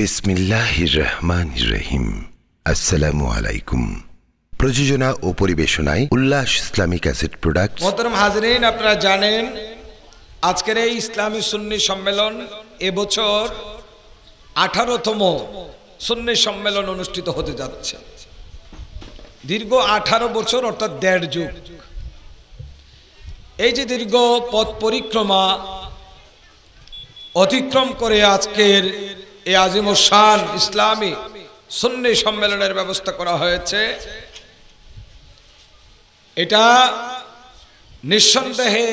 বিসমিল্লাহির রহমান আলাইকুম প্রযোজনা ও পরিবেশনায় উল্লাস ইসলামিক অ্যাসেট প্রোডাক্ট মোহতরম হাজরিন আপনারা জানেন আজকের এই ইসলামী সুন্নি সম্মেলন এবছর আঠারোতম সুন্নি সম্মেলন অনুষ্ঠিত হতে যাচ্ছে দীর্ঘ আঠারো বছর অর্থাৎ দেড় যুগ এই যে দীর্ঘ পথ পরিক্রমা অতিক্রম করে আজকের এ আজিমুসান ইসলামী সন্নি সম্মেলনের ব্যবস্থা করা হয়েছে এটা নিঃসন্দেহে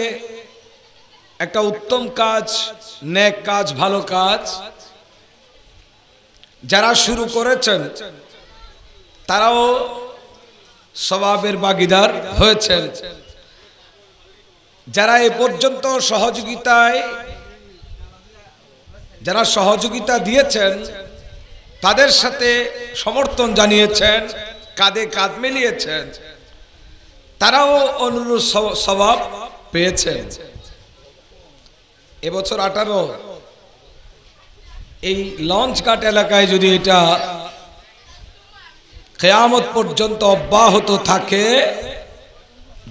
একটা উত্তম কাজ ন্যাক কাজ ভালো কাজ যারা শুরু করেছেন তারাও স্বভাবের বাগিদার হয়েছেন যারা এ পর্যন্ত সহযোগিতায় যারা সহযোগিতা দিয়েছেন তাদের সাথে সমর্থন জানিয়েছেন কাঁধে কাঁধ মিলিয়েছেন তারাও অনুরূপ স্বভাব পেয়েছেন এবছর আঠারো এই লঞ্চ ঘাট এলাকায় যদি এটা কেয়ামত পর্যন্ত অব্যাহত থাকে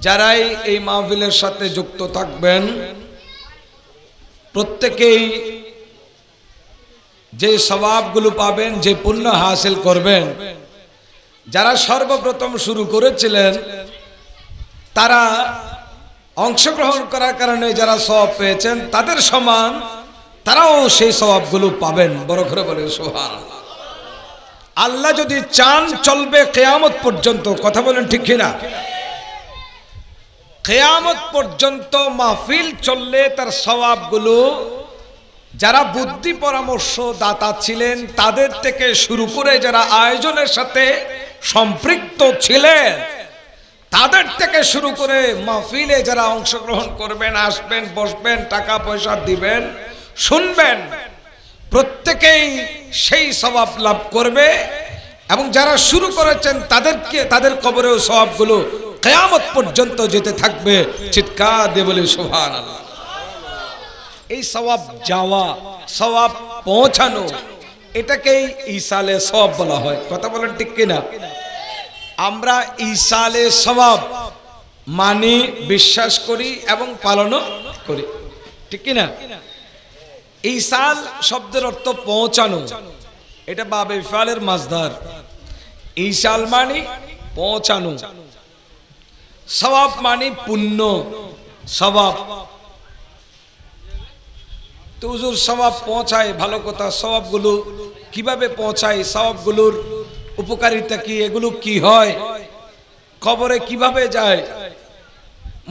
যারাই এই মাহফিলের সাথে যুক্ত থাকবেন প্রত্যেকেই যে স্বভাবগুলো পাবেন যে পুণ্য হাসিল করবেন যারা সর্বপ্রথম শুরু করেছিলেন তারা অংশগ্রহণ করার কারণে যারা সব পেয়েছেন তাদের সমান তারাও সেই স্বভাবগুলো পাবেন বড় করে বলে সোহান আল্লাহ যদি চান চলবে কেয়ামত পর্যন্ত কথা বলেন ঠিক কিনা কেয়ামত পর্যন্ত মাহফিল চললে তার স্বভাবগুলো যারা বুদ্ধি পরামর্শ দাতা ছিলেন তাদের থেকে শুরু করে যারা আয়োজনের সাথে সম্পৃক্ত ছিলেন তাদের থেকে শুরু করে মাহফিলে যারা অংশগ্রহণ করবেন আসবেন বসবেন টাকা পয়সা দিবেন শুনবেন প্রত্যেকেই সেই স্বভাব লাভ করবে এবং যারা শুরু করেছেন তাদেরকে তাদের কবরেও স্বভাবগুলো কেয়ামত পর্যন্ত যেতে থাকবে চিৎকার দেবলে বলে সোহান আল্লাহ এই সবাব যাওয়া সবাব পৌঁছানো এটাকেই ঈশালে সব বলা হয় কথা বলেন ঠিক কিনা আমরা ঈশালে সবাব মানি বিশ্বাস করি এবং পালনও করি ঠিক কিনা ঈশাল শব্দের অর্থ পৌঁছানো এটা বাবে ফালের মাছদার ঈশাল মানি পৌঁছানো স্বভাব মানি পুণ্য স্বভাব তো উজুর স্বভাব পৌঁছায় ভালো কথা স্বভাবগুলো কিভাবে পৌঁছায় স্বভাবগুলোর উপকারিতা কি এগুলো কি হয় খবরে কিভাবে যায়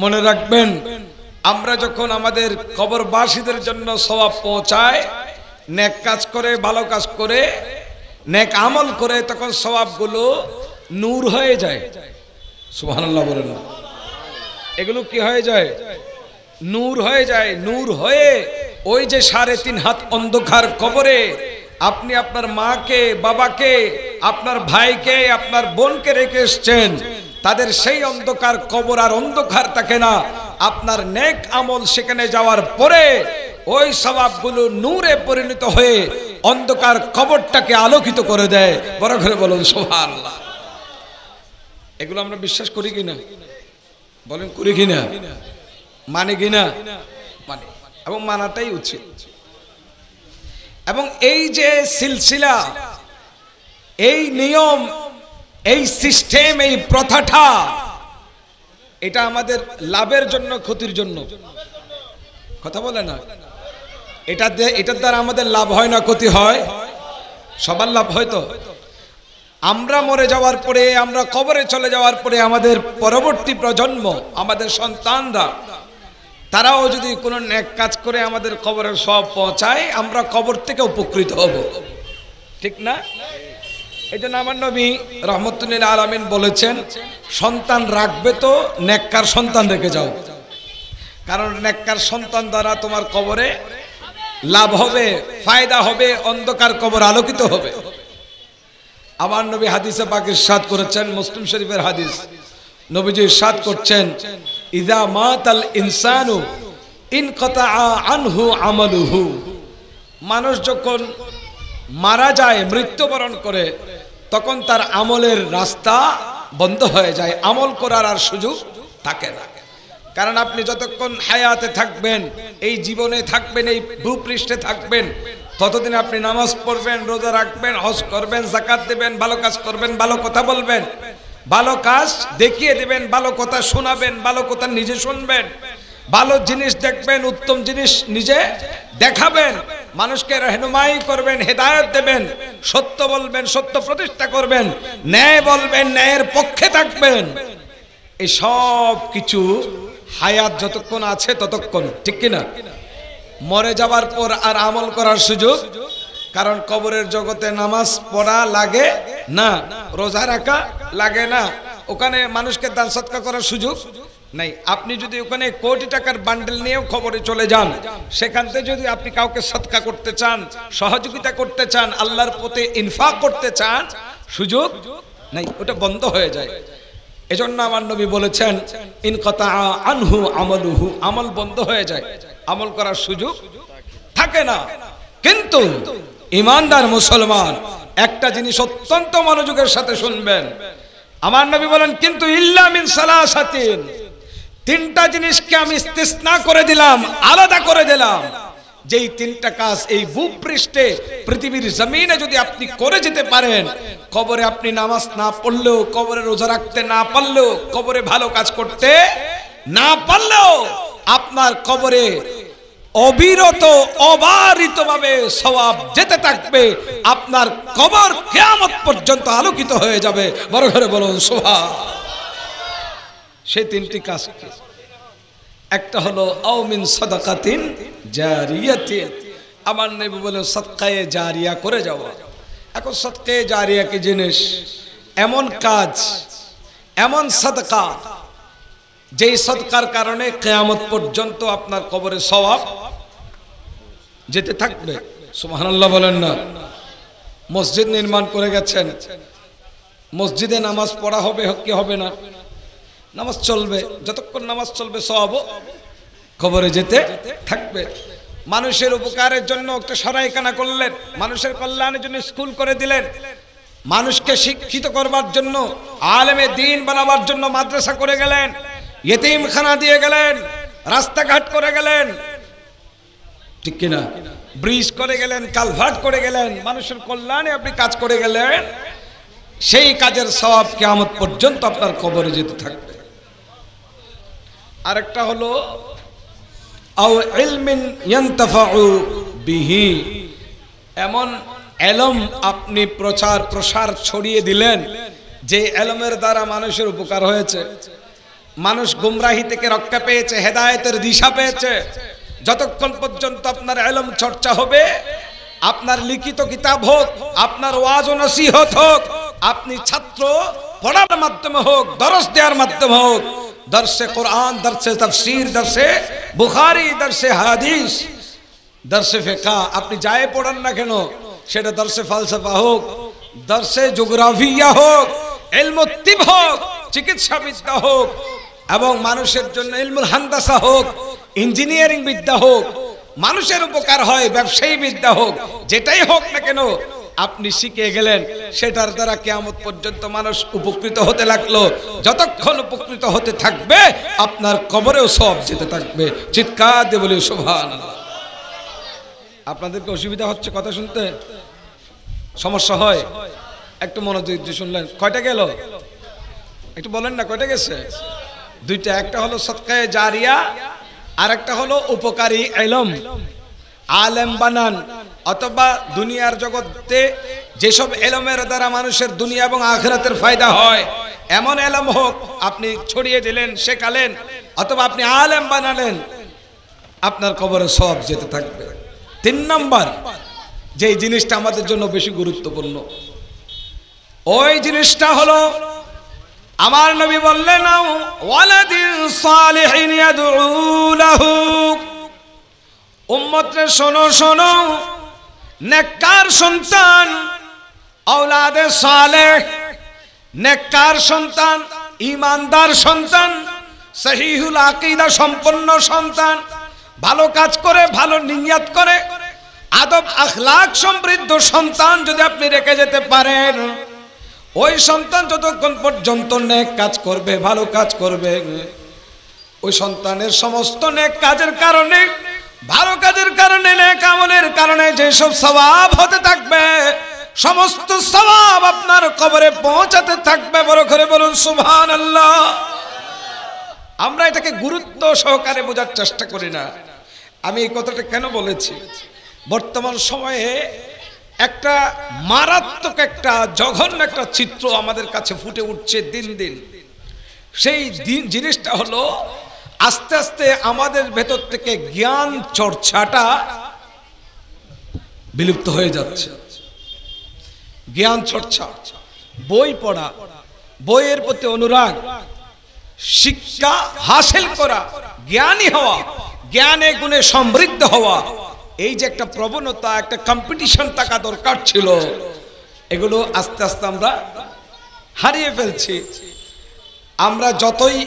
মনে রাখবেন আমরা যখন আমাদের খবরবাসীদের জন্য স্বভাব পৌঁছায় ন্যাক কাজ করে ভালো কাজ করে ন্যাক আমল করে তখন স্বভাবগুলো নূর হয়ে যায় সুবহানাল্লাহ বলেন এগুলো কি হয়ে যায় নূর হয়ে যায় নূর হয়ে ওই যে সাড়ে তিন হাত অন্ধকার কবরে আপনি আপনার মাকে বাবাকে আপনার ভাইকে আপনার বোনকে রেখে এসছেন তাদের সেই অন্ধকার কবর আর অন্ধকার থাকে না আপনার নেক আমল সেখানে যাওয়ার পরে ওই স্বভাবগুলো নূরে পরিণত হয়ে অন্ধকার কবরটাকে আলোকিত করে দেয় বড় ঘরে বলুন সোহান এগুলো আমরা বিশ্বাস করি কিনা বলেন করি কিনা মানে কিনা মানে এবং মানাটাই উচিত এবং এই যে সিলসিলা এই নিয়ম এই সিস্টেম এই প্রথাটা এটা আমাদের লাভের জন্য ক্ষতির জন্য কথা বলে না এটা এটার দ্বারা আমাদের লাভ হয় না ক্ষতি হয় সবার লাভ হয়তো আমরা মরে যাওয়ার পরে আমরা কবরে চলে যাওয়ার পরে আমাদের পরবর্তী প্রজন্ম আমাদের সন্তানরা তারাও যদি কোনো ন্যাক কাজ করে আমাদের কবরের সব পৌঁছায় আমরা কবর থেকে উপকৃত হব ঠিক না এই জন্য আমার নবী রহমতুল্লিল আলমিন বলেছেন সন্তান রাখবে তো নেককার সন্তান রেখে যাও কারণ নেককার সন্তান দ্বারা তোমার কবরে লাভ হবে ফায়দা হবে অন্ধকার কবর আলোকিত হবে আমার নবী হাদিসে পাকে করেছেন মুসলিম শরীফের হাদিস নবীজি সাত করছেন ইদা মাতাল ইনসানু ইনকতা আনহু আমালুহু মানুষ যখন মারা যায় মৃত্যুবরণ করে তখন তার আমলের রাস্তা বন্ধ হয়ে যায় আমল করার আর সুযোগ থাকে না কারণ আপনি যতক্ষণ হায়াতে থাকবেন এই জীবনে থাকবেন এই ভূপৃষ্ঠে থাকবেন ততদিন আপনি নামাজ পড়বেন রোজা রাখবেন হজ করবেন জাকাত দেবেন ভালো কাজ করবেন ভালো কথা বলবেন ভালো কাজ দেখিয়ে দেবেন ভালো কথা শোনাবেন ভালো কথা নিজে শুনবেন ভালো জিনিস দেখবেন উত্তম জিনিস নিজে দেখাবেন মানুষকে রহনুমাই করবেন হেদায়ত দেবেন সত্য বলবেন সত্য প্রতিষ্ঠা করবেন ন্যায় বলবেন ন্যায়ের পক্ষে থাকবেন এই সব কিছু হায়াত যতক্ষণ আছে ততক্ষণ ঠিক কিনা মরে যাওয়ার পর আর আমল করার সুযোগ কারণ কবরের জগতে নামাজ পড়া লাগে না রোজা রাখা লাগে না ওখানে মানুষকে দান সৎকার করার সুযোগ নাই আপনি যদি ওখানে কোটি টাকার বান্ডেল নিয়েও খবরে চলে যান সেখান থেকে যদি আপনি কাউকে সৎকা করতে চান সহযোগিতা করতে চান আল্লাহর পথে ইনফা করতে চান সুযোগ নাই ওটা বন্ধ হয়ে যায় এজন্য আমার নবী বলেছেন কথা আনহু আমলুহু আমল বন্ধ হয়ে যায় আমল করার সুযোগ থাকে না কিন্তু ইমানদার মুসলমান একটা জিনিস অত্যন্ত মনোযোগের সাথে শুনবেন আমার নবী বলেন কিন্তু ইল্লামিন সালাসাতিন তিনটা জিনিসকে আমি ইস্তিস্না করে দিলাম আলাদা করে দিলাম যেই তিনটা কাজ এই ভূপৃষ্ঠে পৃথিবীর জমিনে যদি আপনি করে যেতে পারেন কবরে আপনি নামাজ না পড়লেও কবরে রোজা রাখতে না পারলেও কবরে ভালো কাজ করতে না পারলেও আপনার কবরে অবিরত অবারিতভাবে সবাব যেতে থাকবে আপনার কবর কেয়ামত পর্যন্ত আলোকিত হয়ে যাবে বড় ঘরে বলুন সোহা সেই তিনটি কাজ একটা হলো আউমিন সদাকাতিন জারিয়াতিন আমার নেবে বলে সৎকায়ে জারিয়া করে যাওয়া এখন সৎকায়ে জারিয়া কি জিনিস এমন কাজ এমন সদকা যেই সৎকার কারণে কেয়ামত পর্যন্ত আপনার কবরে স্বভাব যেতে থাকবে সুমাহান্লাহ বলেন না মসজিদ নির্মাণ করে গেছেন মসজিদে নামাজ পড়া হবে কি হবে না নামাজ চলবে যতক্ষণ নামাজ চলবে সব খবরে যেতে থাকবে মানুষের উপকারের জন্য একটা সরাইকানা করলেন মানুষের কল্যাণের জন্য স্কুল করে দিলেন মানুষকে শিক্ষিত করবার জন্য আলেমে দিন বানাবার জন্য মাদ্রাসা করে গেলেন ইয়েতিমখানা দিয়ে গেলেন রাস্তাঘাট করে গেলেন ঠিক কিনা ব্রিজ করে গেলেন কালভার্ট করে গেলেন মানুষের কল্যাণে আপনি কাজ করে গেলেন সেই কাজের স্বভাব কেমন পর্যন্ত আপনার কবরে যেতে থাকবে আরেকটা হলো এমন এলম আপনি প্রচার প্রসার ছড়িয়ে দিলেন যে এলমের দ্বারা মানুষের উপকার হয়েছে মানুষ গুমরাহি থেকে রক্ষা পেয়েছে হেদায়তের দিশা পেয়েছে যতক্ষণ পর্যন্ত আপনার এলম চর্চা হবে আপনার লিখিত কিতাব হোক আপনার ওয়াজ ও নসিহত হোক আপনি ছাত্র পড়ার মাধ্যমে হোক দরস দেওয়ার মাধ্যমে হোক দর্শে কোরআন দর্শে তফসির দর্শে বুখারি দর্শে হাদিস দর্শে ফেকা আপনি যায় পড়ান না কেন সেটা দর্শে ফালসাফা হোক দর্শে জোগ্রাফিয়া হোক এলমত্তিব হোক চিকিৎসা বিদ্যা হোক এবং মানুষের জন্য ইলমুল হান্দাসা হোক ইঞ্জিনিয়ারিং বিদ্যা হোক মানুষের উপকার হয় ব্যবসায়ী বিদ্যা হোক যেটাই হোক না কেন আপনি শিখে গেলেন সেটার দ্বারা কেয়ামত পর্যন্ত মানুষ উপকৃত হতে লাগলো যতক্ষণ উপকৃত হতে থাকবে আপনার কবরেও সব যেতে থাকবে চিৎকার দিয়ে শোভান আপনাদেরকে অসুবিধা হচ্ছে কথা শুনতে সমস্যা হয় একটু মনোযোগ শুনলেন কয়টা গেল একটু বলেন না কয়টা গেছে দুইটা একটা হলো সৎকায় জারিয়া আর একটা হলো উপকারী এলম আলেম বানান অথবা দুনিয়ার জগতে যেসব এলমের দ্বারা মানুষের দুনিয়া এবং আখরাতের ফায়দা হয় এমন এলম হোক আপনি ছড়িয়ে দিলেন শেখালেন অথবা আপনি আলেম বানালেন আপনার কবরে সব যেতে থাকবে তিন নম্বর যে জিনিসটা আমাদের জন্য বেশি গুরুত্বপূর্ণ ওই জিনিসটা হলো আমার নবী বললেন উম্মতরে শোনো শোনো নেককার সন্তান ঔলাদে সালেহ নেককার সন্তান ইমানদার সন্তান সহিহুল আকিদা সম্পন্ন সন্তান ভালো কাজ করে ভালো নিয়াত করে আদব আখলাক সমৃদ্ধ সন্তান যদি আপনি রেখে যেতে পারেন ওই সন্তান যতক্ষণ পর্যন্ত নেক কাজ করবে ভালো কাজ করবে ওই সন্তানের সমস্ত নেক কাজের কারণে ভালো কাজের কারণে নেক আমলের কারণে যেসব স্বভাব হতে থাকবে সমস্ত স্বভাব আপনার কবরে পৌঁছাতে থাকবে বড় করে বলুন সুভান আল্লাহ আমরা এটাকে গুরুত্ব সহকারে বোঝার চেষ্টা করি না আমি এই কথাটা কেন বলেছি বর্তমান সময়ে একটা মারাত্মক একটা জঘন্য একটা চিত্র আমাদের কাছে ফুটে উঠছে দিন দিন সেই দিন জিনিসটা হলো আস্তে আস্তে আমাদের ভেতর থেকে জ্ঞান চর্চাটা বিলুপ্ত হয়ে যাচ্ছে জ্ঞান চর্চা বই পড়া বইয়ের প্রতি অনুরাগ শিক্ষা হাসিল করা জ্ঞানী হওয়া জ্ঞানে গুণে সমৃদ্ধ হওয়া এই যে একটা প্রবণতা একটা কম্পিটিশন থাকা দরকার ছিল এগুলো আস্তে আস্তে আমরা হারিয়ে ফেলছি আমরা যতই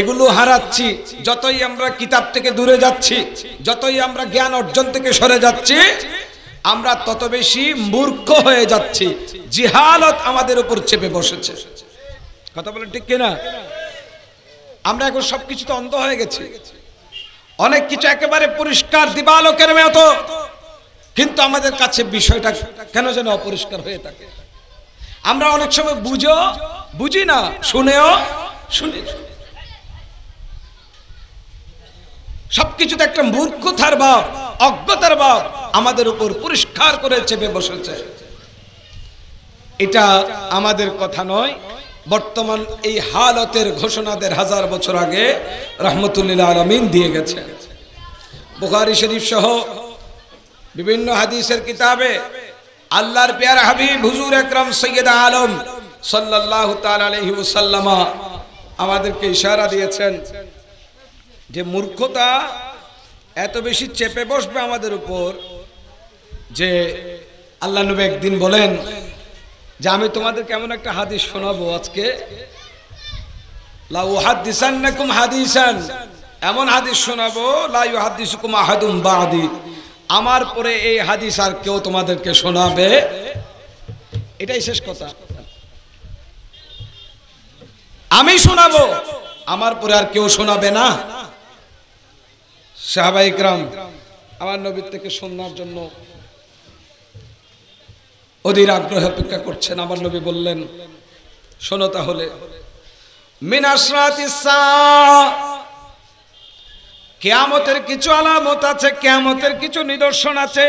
এগুলো হারাচ্ছি যতই আমরা কিতাব থেকে দূরে যাচ্ছি যতই আমরা জ্ঞান অর্জন থেকে সরে যাচ্ছি আমরা তত বেশি মূর্খ হয়ে যাচ্ছি জিহালত আমাদের উপর চেপে বসেছে কথা বলেন ঠিক কিনা আমরা এখন তো অন্ধ হয়ে গেছি অনেক কিছু একেবারে পরিষ্কার দিবালোকের মতো কিন্তু আমাদের কাছে বিষয়টা কেন যেন অপরিষ্কার হয়ে থাকে আমরা অনেক সময় বুঝো বুঝি না শুনেও শুনি সবকিছুতে একটা মূর্খতার ভাব অজ্ঞতার ভাব আমাদের উপর পরিষ্কার করেছে বসেছে এটা আমাদের কথা নয় বর্তমান এই হালতের ঘোষণাদের হাজার বছর আগে রহমতুল্লিলা আলমিন দিয়ে গেছে বুখারি শরীফ সহ বিভিন্ন হাদিসের কিতাবে আল্লাহর পেয়ার হাবিব হুজুর একরম সৈয়দ আলম সাল্লাহ তালাহিউসাল্লামা আমাদেরকে ইশারা দিয়েছেন যে মূর্খতা এত বেশি চেপে বসবে আমাদের উপর যে আল্লাহ নবী একদিন বলেন যে আমি তোমাদের কেমন একটা হাদিস শোনাবো আজকে হাদিসান এমন হাদিস শোনাবো আমার পরে এই হাদিস আর কেউ তোমাদেরকে শোনাবে এটাই শেষ কথা আমি শোনাবো আমার পরে আর কেউ শোনাবে না সাহাবাইকরাম আমার নবীর থেকে শোনার জন্য অধীর আগ্রহে অপেক্ষা করছেন আমার নবী বললেন শোনো তাহলে কেয়ামতের কিছু আলামত আছে কেয়ামতের কিছু নিদর্শন আছে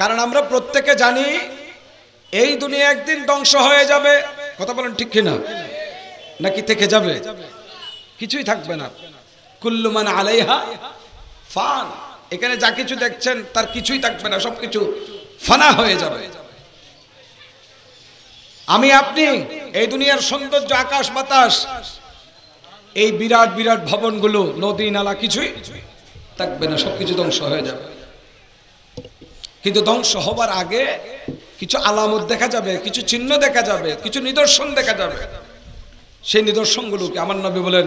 কারণ আমরা প্রত্যেকে জানি এই দুনিয়া একদিন ধ্বংস হয়ে যাবে কথা বলেন ঠিক কিনা নাকি থেকে যাবে কিছুই থাকবে না কুল্লুমান আলাইহা ফান এখানে যা কিছু দেখছেন তার কিছুই থাকবে না সবকিছু ফানা হয়ে যাবে আমি আপনি এই দুনিয়ার সৌন্দর্য আকাশ বাতাস এই বিরাট বিরাট ভবনগুলো নদী নালা কিছুই থাকবে না সবকিছু ধ্বংস হয়ে যাবে কিন্তু ধ্বংস হবার আগে কিছু আলামত দেখা যাবে কিছু চিহ্ন দেখা যাবে কিছু নিদর্শন দেখা যাবে সেই নিদর্শনগুলোকে আমার নবী বলেন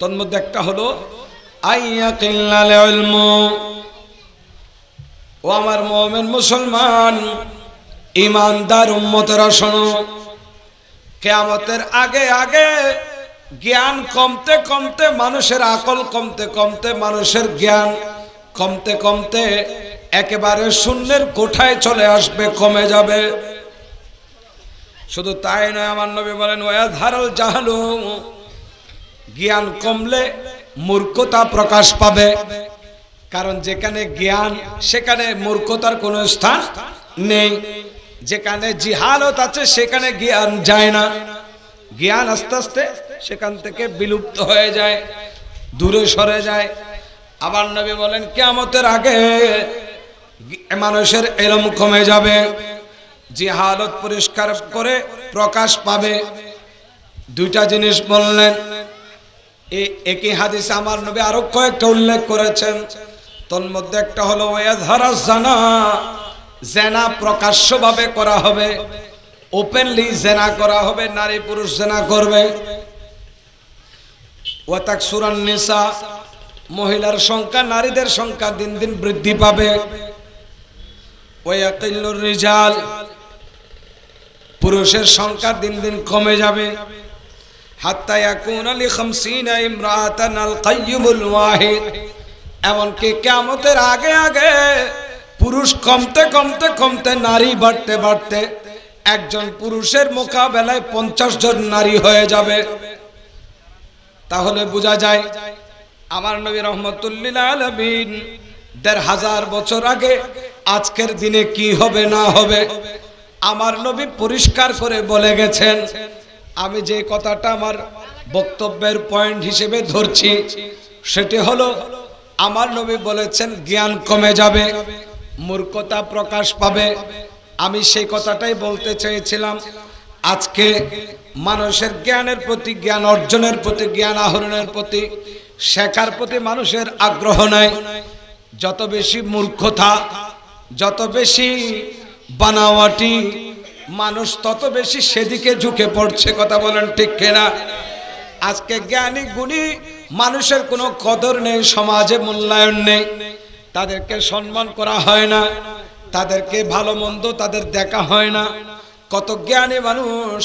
তন্মধ্যে একটা হলো আইয়া ও আমার মোমেন মুসলমান ইমানদার উম্মতেরা শোনো কেয়ামতের আগে আগে জ্ঞান কমতে কমতে মানুষের আকল কমতে কমতে মানুষের জ্ঞান কমতে কমতে একেবারে শূন্যের কোঠায় চলে আসবে কমে যাবে শুধু তাই নয় আমার নবী বলেন ওয়াধারল জাহালু জ্ঞান কমলে মূর্খতা প্রকাশ পাবে কারণ যেখানে জ্ঞান সেখানে মূর্খতার কোনো স্থান নেই যেখানে জিহালত আছে সেখানে জ্ঞান যায় না জ্ঞান আস্তে আস্তে সেখান থেকে বিলুপ্ত হয়ে যায় দূরে সরে যায় আবার নবী বলেন কেমতের আগে মানুষের এলম কমে যাবে যে হালত পরিষ্কার করে প্রকাশ পাবে দুইটা জিনিস বললেন একই হাদিসে আমার নবী আরো কয়েকটা উল্লেখ করেছেন তন্মধ্যে একটা হলো ওয়াজহারা জানা জেনা প্রকাশ্যভাবে করা হবে ওপেনলি জেনা করা হবে নারী পুরুষ জেনা করবে ওয়াতাক সুরান নিসা মহিলার সংখ্যা নারীদের সংখ্যা দিন দিন বৃদ্ধি পাবে ওয়াকিল্লুর রিজাল পুরুষের সংখ্যা দিন দিন কমে যাবে হাত্তা ইয়াকুন আলি খামসিনা ইমরাতান আল কাইয়ুমুল ওয়াহিদ এমনকি কেমতের আগে আগে পুরুষ কমতে কমতে কমতে নারী বাড়তে বাড়তে একজন পুরুষের মোকাবেলায় পঞ্চাশ জন নারী হয়ে যাবে তাহলে বোঝা যায় আমার নবী রহমতুল্লিলা দেড় হাজার বছর আগে আজকের দিনে কি হবে না হবে আমার নবী পরিষ্কার করে বলে গেছেন আমি যে কথাটা আমার বক্তব্যের পয়েন্ট হিসেবে ধরছি সেটি হলো আমার নবী বলেছেন জ্ঞান কমে যাবে মূর্খতা প্রকাশ পাবে আমি সেই কথাটাই বলতে চেয়েছিলাম আজকে মানুষের জ্ঞানের প্রতি জ্ঞান অর্জনের প্রতি জ্ঞান আহরণের প্রতি শেখার প্রতি মানুষের আগ্রহ নাই যত বেশি মূর্খতা যত বেশি বানাওয়াটি মানুষ তত বেশি সেদিকে ঝুঁকে পড়ছে কথা বলেন ঠিক কেনা আজকে জ্ঞানী গুণী মানুষের কোনো কদর নেই সমাজে মূল্যায়ন নেই তাদেরকে সম্মান করা হয় না তাদেরকে ভালো মন্দ তাদের দেখা হয় না কত জ্ঞানী মানুষ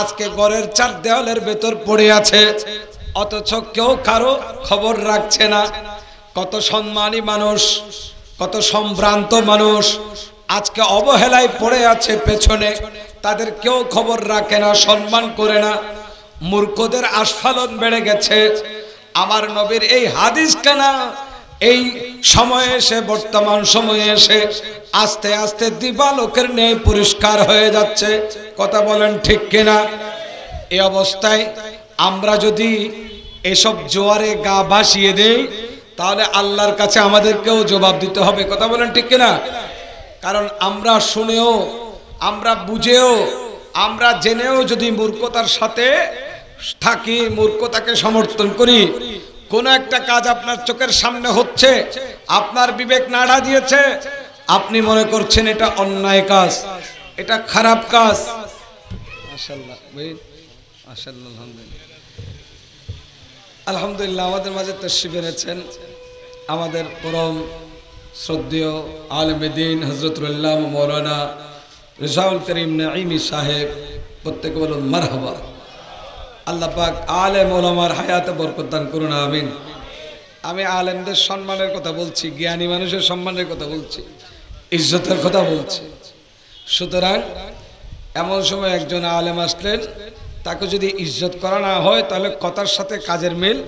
আজকে ঘরের চার দেওয়ালের ভেতর পড়ে আছে অথচ কেউ কারো খবর রাখছে না কত সম্মানী মানুষ কত সম্ভ্রান্ত মানুষ আজকে অবহেলায় পড়ে আছে পেছনে তাদের কেউ খবর রাখে না সম্মান করে না মূর্খদের আস্ফালন বেড়ে গেছে আমার নবীর এই হাদিস কানা এই সময়ে এসে বর্তমান সময়ে এসে আস্তে আস্তে দিবালোকের ন্যায় পরিষ্কার হয়ে যাচ্ছে কথা বলেন ঠিক কিনা এ অবস্থায় আমরা যদি এসব জোয়ারে গা ভাসিয়ে দেই তাহলে আল্লাহর কাছে আমাদেরকেও জবাব দিতে হবে কথা বলেন ঠিক কিনা কারণ আমরা শুনেও আমরা বুঝেও আমরা জেনেও যদি মূর্খতার সাথে থাকি মূর্খতাকে সমর্থন করি কোন একটা কাজ আপনার চোখের সামনে হচ্ছে আপনার বিবেক নাড়া দিয়েছে আপনি মনে করছেন এটা অন্যায় কাজ এটা খারাপ কাজ আলহামদুলিল্লাহ আমাদের মাঝে তশ্বিফ বেড়েছেন আমাদের পরম শ্রদ্ধীয় আলমেদিন হজরতুল্লাহ মৌলানা রিজাউল করিম নাইমি সাহেব প্রত্যেকে বলুন মারহাবা আল্লাহ পাক আলেম ওলামার হায়াতে বরকদান করুন আমিন আমি আলেমদের সম্মানের কথা বলছি জ্ঞানী মানুষের সম্মানের কথা বলছি ইজ্জতের কথা বলছি সুতরাং এমন সময় একজন আলেম আসলেন তাকে যদি ইজ্জত করা না হয় তাহলে কথার সাথে কাজের মিল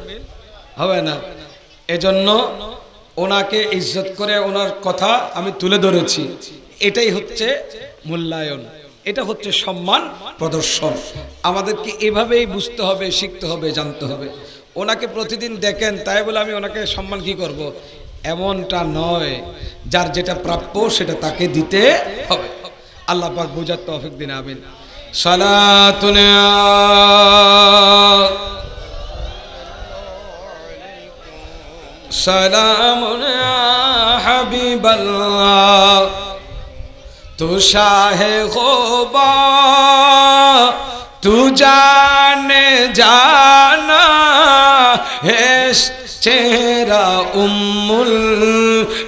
হবে না এজন্য ওনাকে ইজ্জত করে ওনার কথা আমি তুলে ধরেছি এটাই হচ্ছে মূল্যায়ন এটা হচ্ছে সম্মান প্রদর্শন আমাদেরকে এভাবেই বুঝতে হবে শিখতে হবে জানতে হবে ওনাকে প্রতিদিন দেখেন তাই বলে আমি ওনাকে সম্মান কি করব। এমনটা নয় যার যেটা প্রাপ্য সেটা তাকে দিতে হবে আল্লাহ পাক বোঝার তফিক দিন আমিন সালাতুনা সালামুনা হাবিবাল্লাহ تو شاہ غوبا تو جان جانا ہے تیرا ام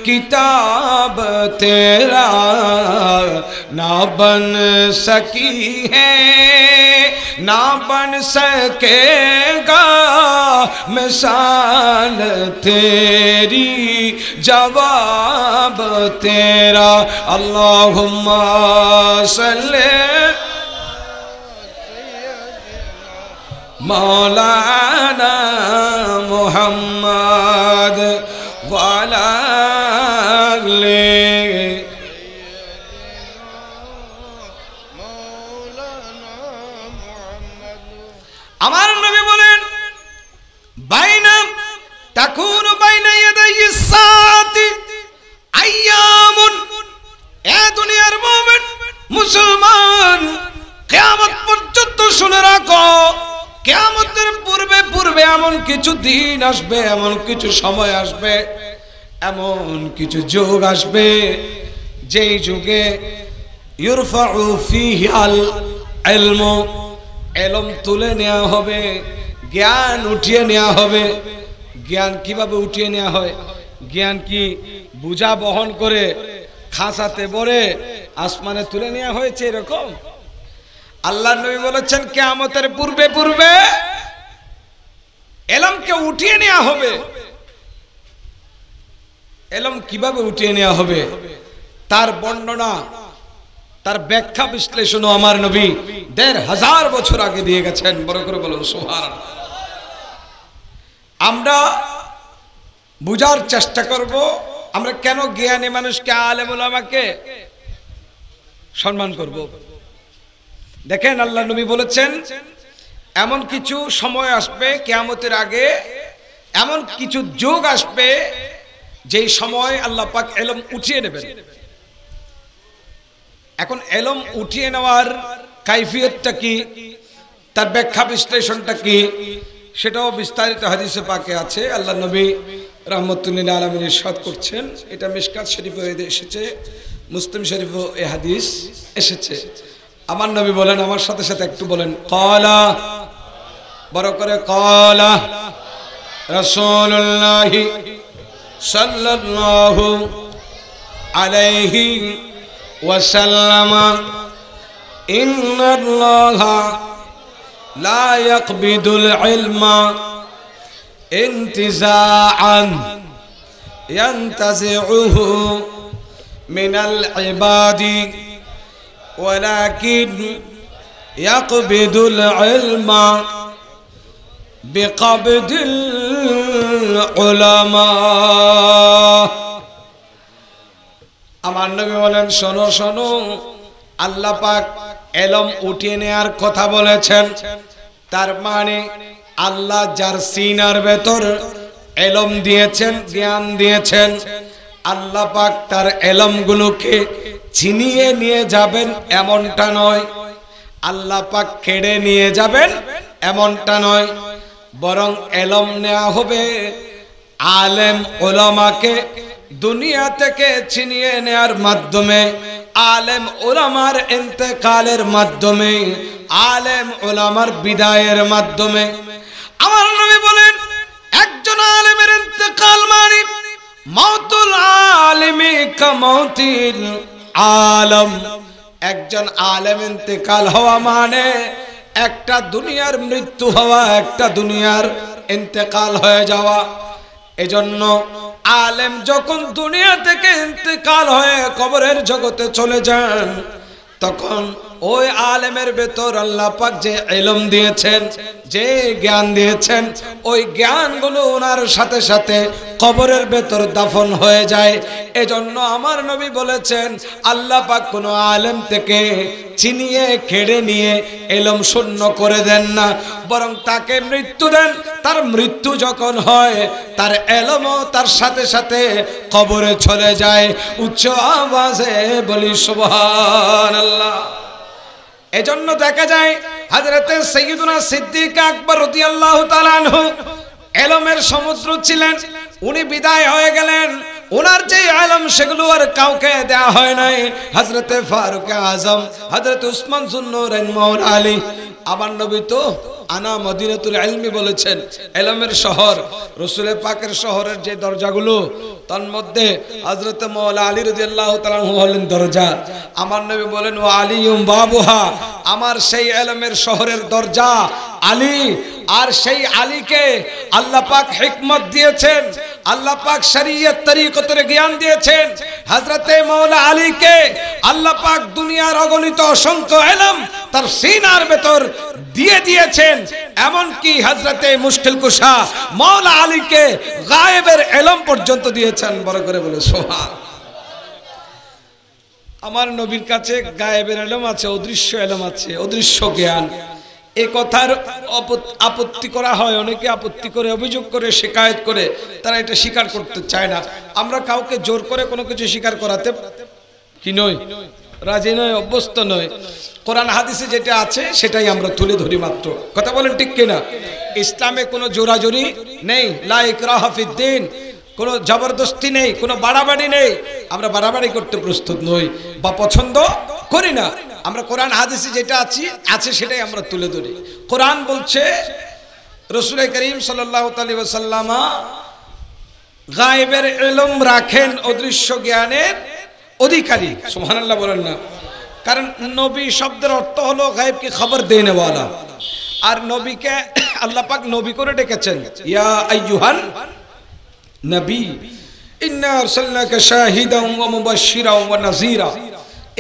کتاب تیرا نہ بن سکی ہے نہ بن سکے گا مثال تیری جواب تیرا اللہم صلی مولانا محمد এ দুনিয়ার মোমেন মুসলমান কেয়ামত পর্যন্ত শুনে রাখো কেয়ামতের পূর্বে পূর্বে এমন কিছু দিন আসবে এমন কিছু সময় আসবে এমন কিছু যুগ আসবে যেই যুগে ইউরফাউ ফিহি আল এলম তুলে নেওয়া হবে জ্ঞান উঠিয়ে নেওয়া হবে জ্ঞান কিভাবে উঠিয়ে নেওয়া হয় জ্ঞান কি বুঝা বহন করে খাসাতে বরে আসমানে তুলে নেওয়া হয়েছে এরকম আল্লাহ নবী বলেছেন কেয়ামতের পূর্বে পূর্বে এলমকে উঠিয়ে নেওয়া হবে এলম কিভাবে উঠিয়ে নেওয়া হবে তার বর্ণনা তার ব্যাখ্যা বিশ্লেষণ আমার নবী দেড় হাজার বছর আগে দিয়ে গেছেন বড় করে বলুন সোহার আমরা বুঝার চেষ্টা করব আমরা কেন জ্ঞানী মানুষকে আলেমুল আমাকে সম্মান করব। দেখেন আল্লাহ নবী বলেছেন এমন কিছু সময় আসবে কেয়ামতের আগে এমন কিছু যোগ আসবে যেই সময় আল্লাহ পাক এলম উঠিয়ে নেবেন এখন এলম উঠিয়ে নেওয়ার কাইফিয়তটা কি তার ব্যাখ্যা বিশ্লেষণটা কি সেটাও বিস্তারিত হাদিসে পাকে আছে আল্লাহ নবী রহমতুল্লিল আলমিন ইরশাদ করছেন এটা মিসকাত শরীফ এসেছে মুসলিম শরীফ এ হাদিস এসেছে আমার নবী বলেন আমার সাথে সাথে একটু বলেন কলা বড় করে কলা রসোল্লাহি সাল্লাল্লাহু আলাইহি ওয়াসাল্লাম ইন্নাল্লাহা লা ইয়াকবিদুল ইলমা انتزاعا ينتزعه من العباد ولكن يقبض العلم بقبض العلماء আমার নবী বলেন শোনো শোনো আল্লাহ পাক এলম উঠিয়ে নেয়ার কথা বলেছেন তার মানে আল্লাহ যার সিনার ভেতর এলম দিয়েছেন জ্ঞান দিয়েছেন আল্লাহ পাক তার এলমগুলোকে ছিনিয়ে নিয়ে যাবেন এমনটা নয় আল্লাহ পাক কেড়ে নিয়ে যাবেন এমনটা নয় বরং এলম নেওয়া হবে আলেম ওলামাকে দুনিয়া থেকে ছিনিয়ে নেয়ার মাধ্যমে আলেম ওলামার এতেকালের মাধ্যমে আলেম ওলামার বিদায়ের মাধ্যমে আমার নবী বলেন একজন আলেমের ইন্তেকাল মানে মাউতুল আলেমে কামাউতিল আলম একজন আলেম ইন্তেকাল হওয়া মানে একটা দুনিয়ার মৃত্যু হওয়া একটা দুনিয়ার ইন্তেকাল হয়ে যাওয়া এজন্য আলেম যখন দুনিয়া থেকে ইন্তেকাল হয়ে কবরের জগতে চলে যান তখন ওই আলেমের ভেতর আল্লাহ পাক যে এলম দিয়েছেন যে জ্ঞান দিয়েছেন ওই জ্ঞানগুলো ওনার সাথে সাথে কবরের ভেতর দাফন হয়ে যায় এজন্য আমার নবী বলেছেন আল্লাহ পাক কোনো আলেম থেকে চিনিয়ে খেড়ে নিয়ে এলম শূন্য করে দেন না বরং তাকে মৃত্যু দেন তার মৃত্যু যখন হয় তার এলমও তার সাথে সাথে কবরে চলে যায় উচ্চ আওয়াজে বলি সুবহানাল্লাহ আল্লাহ এজন্য দেখা যায় হাজরতে সৈয়দুনা সিদ্দিক আকবর রদিয়াল্লাহ তালানহু এলমের সমুদ্র ছিলেন উনি বিদায় হয়ে গেলেন ওনার যে আলম সেগুলো আর কাউকে দেয়া হয় নাই হজরতে ফারুক আজম হজরত উসমান সুন্নুর মোহন আলী আবার নবী তো আনা মদিনাতুল আলমি বলেছেন এলমের শহর রসুলের পাকের শহরের যে দরজাগুলো তার মধ্যে হজরত মৌলা আলী রদিয়াল্লাহ তালু হলেন দরজা আমার নবী বলেন ও আলী বাবুহা আমার সেই এলমের শহরের দরজা আলী আর সেই আলীকে আল্লাহ পাক হিকমত দিয়েছেন আল্লাহ পাক শরীয়ত তরিকতের জ্ঞান দিয়েছেন হযরতে মাওলা আলীকে আল্লাহ পাক দুনিয়ার অগণিত অসংখ্য এলম তার সিনার ভেতর দিয়ে দিয়েছেন এমন কি হজরতে মুশকিল কুশা মাওলা আলীকে গায়েবের এলম পর্যন্ত দিয়েছেন বড় করে বলে সোহান আমার নবীর কাছে গায়েবের এলম আছে অদৃশ্য এলম আছে অদৃশ্য জ্ঞান এ কথার আপত্তি করা হয় অনেকে আপত্তি করে অভিযোগ করে শিকায়ত করে তারা এটা স্বীকার করতে চায় না আমরা কাউকে জোর করে কোনো কিছু স্বীকার করাতে কি নয় রাজি নয় অভ্যস্ত নয় কোরআন হাদিসে যেটা আছে সেটাই আমরা তুলে ধরি মাত্র কথা বলেন ঠিক কিনা ইসলামে কোনো জোরাজোরি নেই লাইক রাহাফিদ্দিন কোনো জবরদস্তি নেই কোনো বাড়াবাড়ি নেই আমরা বাড়াবাড়ি করতে প্রস্তুত নই বা পছন্দ করি না আমরা কোরআন হাদিসে যেটা আছি আছে সেটাই আমরা তুলে ধরি কোরআন বলছে রসুল করিম সাল্লাহ সাল্লামা গায়েবের এলম রাখেন অদৃশ্য জ্ঞানের অধিকারী সোহানাল্লাহ বলেন না কারণ নবী শব্দের অর্থ হলো গায়েবকে খবর দিয়ে নেওয়ালা আর নবীকে আল্লাহ পাক নবী করে ডেকেছেন ইয়া আইয়ুহান নবী ইন্না আরসালনাকা শাহিদাও ওয়া মুবাশশিরাও ওয়া নাযীরা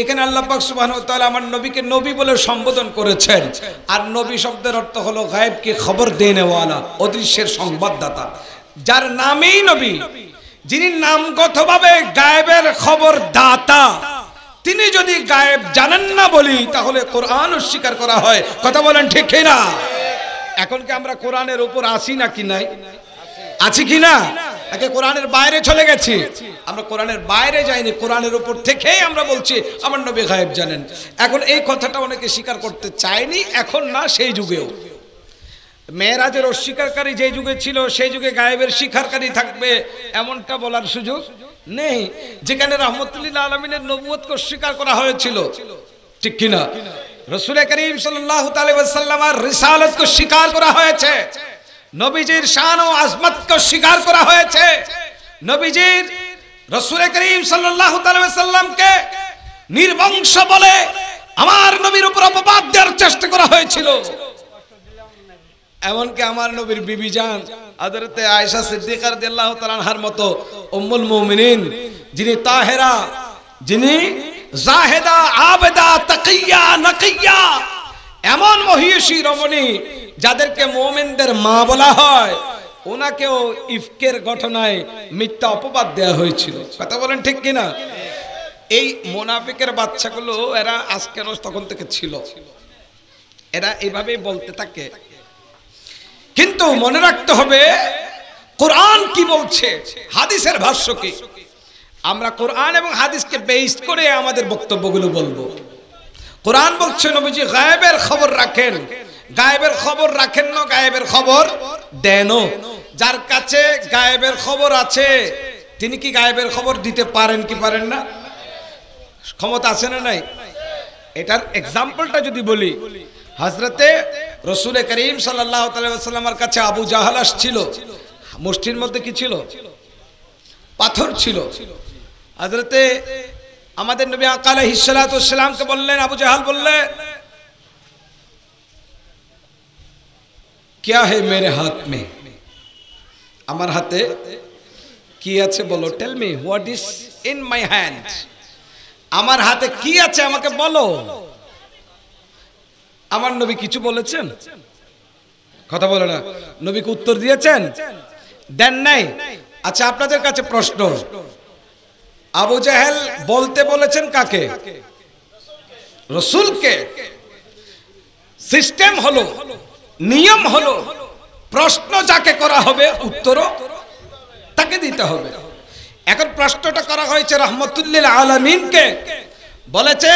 এখানে আল্লাহ পাক তাহলে আমার নবীকে নবী বলে সম্বোধন করেছেন আর নবী শব্দের অর্থ হলো গায়েবকে খবর দিয়ে নেওয়ালা অদৃশ্যের সংবাদদাতা যার নামেই নবী যিনি নামগতভাবে গায়েবের খবর দাতা তিনি যদি গায়েব জানেন না বলি তাহলে কোরআন অস্বীকার করা হয় কথা বলেন ঠিক না এখন কি আমরা কোরআনের উপর আসি নাকি নাই আছি কি না আগে কোরআনের বাইরে চলে গেছি আমরা কোরআনের বাইরে যাইনি কোরআনের উপর থেকেই আমরা বলছি আমার নবী গায়েব জানেন এখন এই কথাটা অনেকে স্বীকার করতে চায়নি এখন না সেই যুগেও মেয়েরাজের অস্বীকারী যে যুগে ছিল সেই যুগে গায়েবের স্বীকারকারী থাকবে এমনটা বলার সুযোগ নেই যেখানে রহমতুল্লাহ আলমিনের নবুয়তকে অস্বীকার করা হয়েছিল ঠিক কিনা রসুল করিম সাল্লাহ তালিবাসাল্লামার রিসালতকে স্বীকার করা হয়েছে নবীজির শান ও আজমতকে স্বীকার করা হয়েছে নবীজির রসুল করিম সাল্লাহ সাল্লামকে নির্বংশ বলে আমার নবীর উপর অপবাদ দেওয়ার চেষ্টা করা হয়েছিল এমনকি আমার নবীর বিবি যান আদরতে আয়সা সিদ্দিকার দিল্লাহ তালানহার মতো উম্মুল মুমিনিন যিনি তাহেরা যিনি জাহেদা আবেদা তাকিয়া নাকিয়া এমন মহিষী রমণী যাদেরকে মোমেনদের মা বলা হয় ওনাকেও ইফকের ঘটনায় মিথ্যা অপবাদ দেয়া হয়েছিল কথা বলেন ঠিক কিনা এই মোনাফিকের বাচ্চাগুলো এরা আজকেন তখন থেকে ছিল এরা এভাবেই বলতে থাকে কিন্তু মনে রাখতে হবে কোরআন কি বলছে হাদিসের ভাষ্য কি আমরা কোরআন এবং হাদিসকে বেস করে আমাদের বক্তব্যগুলো বলবো কোরআন বলছে নবীজি গায়েবের খবর রাখেন গায়েবের খবর রাখেন না গায়েবের খবর দেন যার কাছে গায়েবের খবর আছে তিনি কি গায়েবের খবর দিতে পারেন কি পারেন না ক্ষমতা আছে না নাই এটার এক্সাম্পলটা যদি বলি হাজরতে রসুল করিম সাল্লাহ কাছে আবু জাহাল আসছিল মুষ্টির মধ্যে কি ছিল পাথর ছিল হাজরতে আমাদের নবী আকালা হিসালাতামকে বললেন আবু জাহাল বললে क्या হে মেরে হাত में আমার হাতে কি আছে বলো tell me what is in my hand আমার হাতে কি আছে আমাকে বলো আমার নবী কিছু বলেছেন কথা বলো না নবীকে উত্তর দিয়েছেন দেন নাই আচ্ছা আপনাদের কাছে প্রশ্ন আবু জাহেল বলতে বলেছেন কাকে রসুলকে সিস্টেম হলো নিয়ম হলো প্রশ্ন যাকে করা হবে উত্তরও তাকে দিতে হবে এখন প্রশ্নটা করা হয়েছে রহমতুল্লিল আলমিনকে বলেছে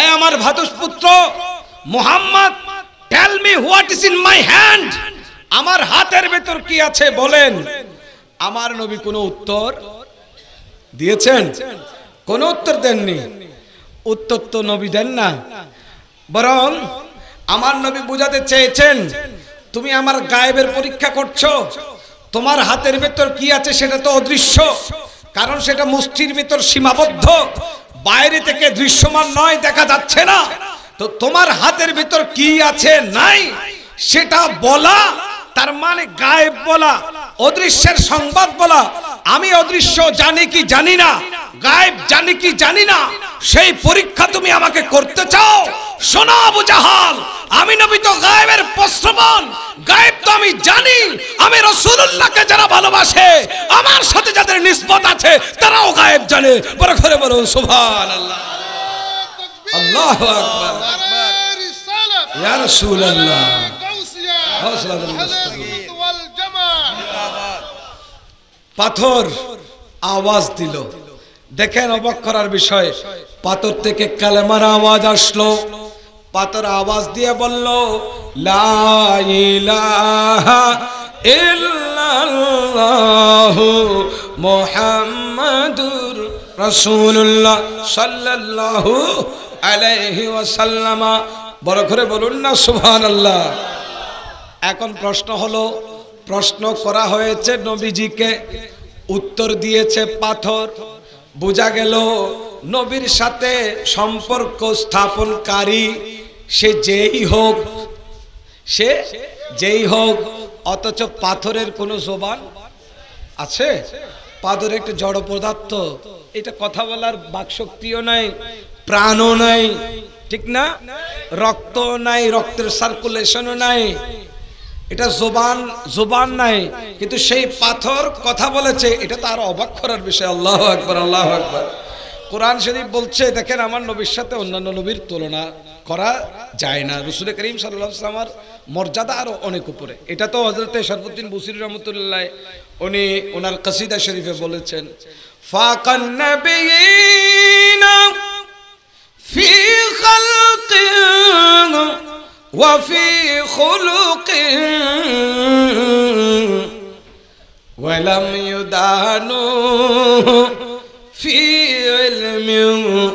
এ আমার ভাতুষপুত্র Mohammad tell me what is in my hand আমার হাতের ভেতর কি আছে বলেন আমার নবী কোনো উত্তর দিয়েছেন কোন উত্তর দেননি উত্তর তো নবী দেন না বরং আমার নবী বুঝাতে চেয়েছেন তুমি আমার গায়েবের পরীক্ষা করছো তোমার হাতের ভেতর কি আছে সেটা তো অদৃশ্য কারণ সেটা মুষ্টির ভেতর সীমাবদ্ধ বাইরে থেকে দৃশ্যমান নয় দেখা যাচ্ছে না তো তোমার হাতের ভেতর কি আছে নাই সেটা বলা তার মানে গায়েব বলা অদৃশ্যের সংবাদ বলা আমি অদৃশ্য জানি কি জানি না গায়েব জানি কি জানি না সেই পরীক্ষা তুমি আমাকে করতে চাও শোনা আবু জাহাল আমি নবী তো গায়েবের প্রশ্রবণ গায়েব তো আমি জানি আমি রসুল্লাহকে যারা ভালোবাসে আমার সাথে যাদের নিসবত আছে তারাও গায়েব জানে বড় করে বলো সুভান আল্লাহ আল্লাহ আকবার ইয়া রাসূলুল্লাহ পাথর আওয়াজ দিল দেখেন অবাক করার বিষয় পাথর থেকে কালেমার আওয়াজ আসলো পাথর আওয়াজ দিয়ে বলল মোহাম্মদুর রসুল্লাহ সাল্লাল্লাহু আলাইহি ওয়াসাল্লামা বড় করে বলুন না আল্লাহ এখন প্রশ্ন হলো প্রশ্ন করা হয়েছে নবীজিকে উত্তর দিয়েছে পাথর বোঝা গেল নবীর সাথে সম্পর্ক স্থাপনকারী সে যেই হোক সে যেই হোক অথচ পাথরের কোনো জোবান আছে পাথর একটা জড় পদার্থ এটা কথা বলার বাকশক্তিও নাই প্রাণও নাই ঠিক না রক্ত নাই রক্তের সার্কুলেশনও নাই এটা জোবান জোবান নাই কিন্তু সেই পাথর কথা বলেছে এটা তার অবাক করার বিষয় আল্লাহ আকবর আল্লাহ আকবর কোরআন শরীফ বলছে দেখেন আমার নবীর সাথে অন্যান্য নবীর তুলনা করা যায় না রসুল করিম সাল্লামার মর্যাদা আরও অনেক উপরে এটা তো হজরতে শরফুদ্দিন বসির রহমতুল্লাহ উনি ওনার কাসিদা শরীফে বলেছেন ফাঁকান وفي خلق ولم يدانوا في علم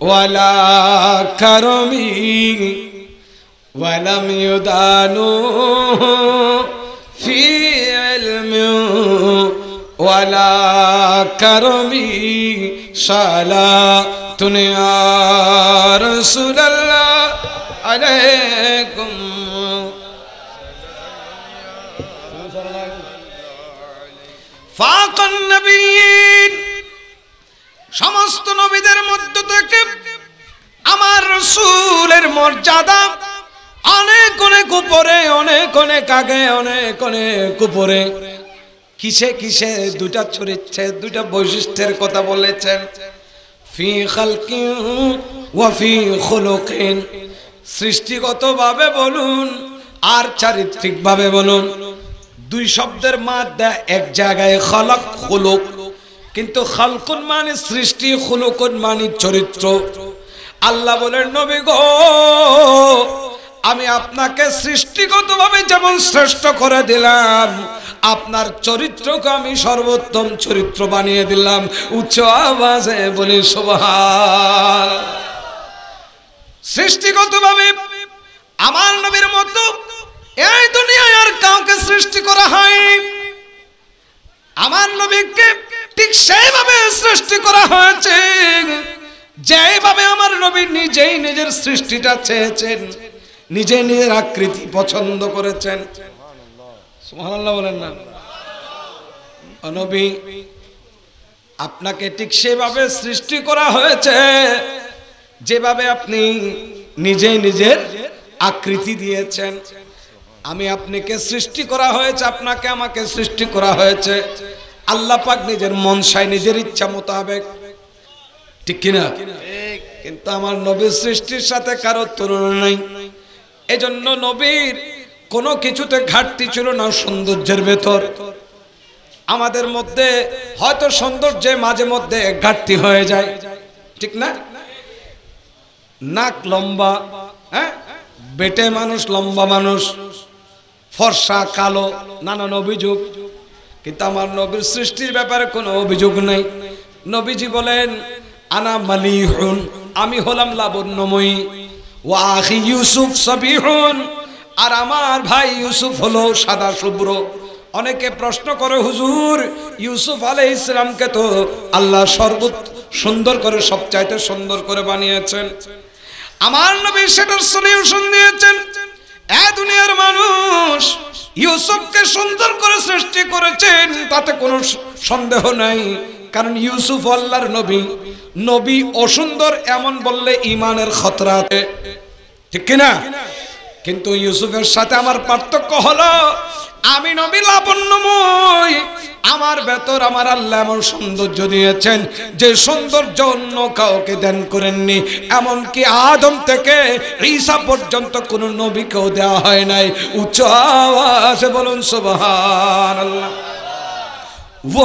ولا كرم ولم يدانوا في علم ولا كرم صلاة يا رسول الله عليكم ফাকন নবীন সমস্ত নবীদের মধ্য থেকে আমার রসুলের মর্যাদা অনেক অনেক উপরে অনেক অনেক আগে অনেক অনেক উপরে কিসে কিসে দুটা চরিত্রে দুটা বৈশিষ্ট্যের কথা বলেছেন ফি খালকিন ওয়া ফি খুলুকিন সৃষ্টিগতভাবে বলুন আর চারিত্রিকভাবে বলুন দুই শব্দের মাদ্দা এক জায়গায় খলক খুলুক কিন্তু খালকুন মানে সৃষ্টি খুলুকুন মানে চরিত্র আল্লাহ বলেন নবী গো আমি আপনাকে সৃষ্টিগতভাবে যেমন শ্রেষ্ঠ করে দিলাম আপনার চরিত্রকে আমি সর্বোত্তম চরিত্র বানিয়ে দিলাম উচ্চ আওয়াজে বলি সুবহান সৃষ্টিগতভাবে আমার নবীর মতো এই দুনিয়ায় আর কাউকে সৃষ্টি করা হয় আমার নবীকে ঠিক সেইভাবে সৃষ্টি করা হয়েছে যেভাবে আমার নবী নিজেই নিজের সৃষ্টিটা চেয়েছেন নিজে নিজের আকৃতি পছন্দ করেছেন বলেন না নবী আপনাকে ঠিক সেভাবে সৃষ্টি করা হয়েছে যেভাবে আপনি নিজে নিজের আকৃতি দিয়েছেন আমি আপনাকে সৃষ্টি করা হয়েছে আপনাকে আমাকে সৃষ্টি করা হয়েছে আল্লাহ পাক নিজের মনসায় নিজের ইচ্ছা মোতাবেক ঠিক কিনা কিন্তু আমার নবীর সৃষ্টির সাথে কারো তুলনা নাই এজন্য নবীর কোনো কিছুতে ঘাটতি ছিল না সৌন্দর্যের ভেতর আমাদের মধ্যে হয়তো সৌন্দর্যে মাঝে মধ্যে ঘাটতি হয়ে যায় ঠিক না নাক লম্বা হ্যাঁ বেটে মানুষ লম্বা মানুষ ফর্সা কালো নানান অভিযোগ কিন্তু আমার নবীর সৃষ্টির ব্যাপারে কোনো অভিযোগ নেই নবীজি বলেন আনা হন আমি হলাম লাবণ্যময়ী ওয়াহি ইউসুফ সবিহুন আর আমার ভাই ইউসুফ হলো সাদা শুভ্র অনেকে প্রশ্ন করে হুজুর ইউসুফ আলহ ইসলামকে তো আল্লাহ সর্বোচ্চ সুন্দর করে সবচাইতে সুন্দর করে বানিয়েছেন আমার নবী সেটার সলিউশন দিয়েছেন এ দুনিয়ার মানুষ ইউসুফকে সুন্দর করে সৃষ্টি করেছেন তাতে কোনো সন্দেহ নাই কারণ ইউসুফ আল্লাহর নবী নবী অসুন্দর এমন বললে ইমানের খতরাতে ঠিক কিনা কিন্তু ইউসুফের সাথে আমার পার্থক্য হলো আমি নবী লাবণ্যময় আমার ভেতর আমার আল্লাহ এমন সৌন্দর্য দিয়েছেন যে সৌন্দর্য অন্য কাউকে দেন করেননি এমনকি আদম থেকে ঈসা পর্যন্ত কোনো নবীকেও দেওয়া হয় নাই উচ্চ আওয়াজ বলুন সুবহান আল্লাহ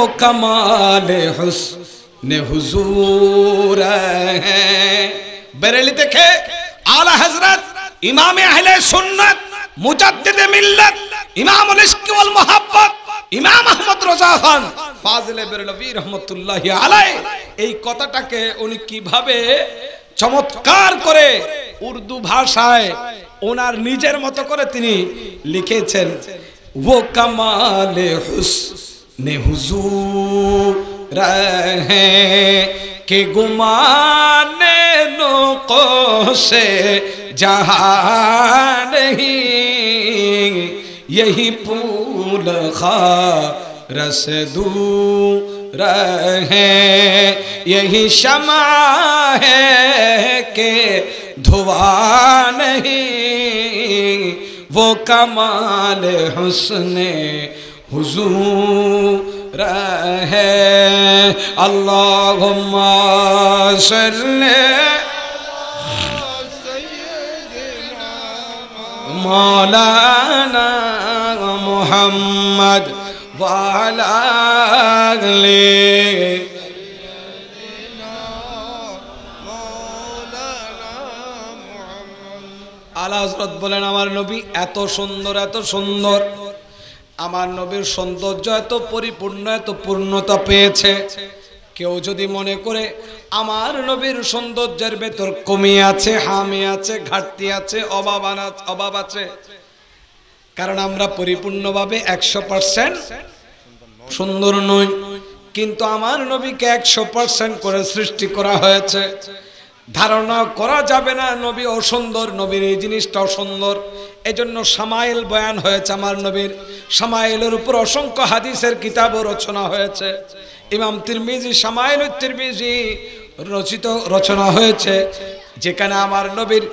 ও কামালে হুস নে হুজুর হ্যাঁ। বেরেলি দেখে আলা হজরত ইমামে আহলে সুন্নাত মুজাদ্দিদে মিল্লাত ইমামুল ইশক ওয়াল মুহাব্বত ইমাম আহমদ রোজা খান ফাজলে বেরলভি রাহমাতুল্লাহি আলাই এই কথাটাকে উনি কিভাবে চমৎকার করে উর্দু ভাষায় ওনার নিজের মতো করে তিনি লিখেছেন ও কামালে হুসনে হুজুর কে গুমানে নকশে جہاں نہیں یہی پھول خار رس دور رہے یہی شمع ہے کہ دھواں نہیں وہ کمال حسن حضور ہے اللہ صلی سر مولانا محمد وعلى آل আল্লাহ বলেন আমার নবী এত সুন্দর এত সুন্দর আমার নবীর সৌন্দর্য এত পরিপূর্ণ এত পূর্ণতা পেয়েছে কেউ যদি মনে করে আমার নবীর সৌন্দর্যের ভেতর কমি আছে হামি আছে ঘাটতি আছে অভাব অভাব আছে কারণ আমরা পরিপূর্ণভাবে একশো পার্সেন্ট সুন্দর নই কিন্তু আমার নবীকে একশো পার্সেন্ট করে সৃষ্টি করা হয়েছে ধারণা করা যাবে না নবী অসুন্দর নবীর এই জিনিসটা অসুন্দর এজন্য সামাইল বয়ান হয়েছে আমার নবীর সামাইলের উপর অসংখ্য হাদিসের কিতাবও রচনা হয়েছে ইমাম তিরমিজি সামায়ন তিরমিজি রচিত রচনা হয়েছে যেখানে আমার নবীর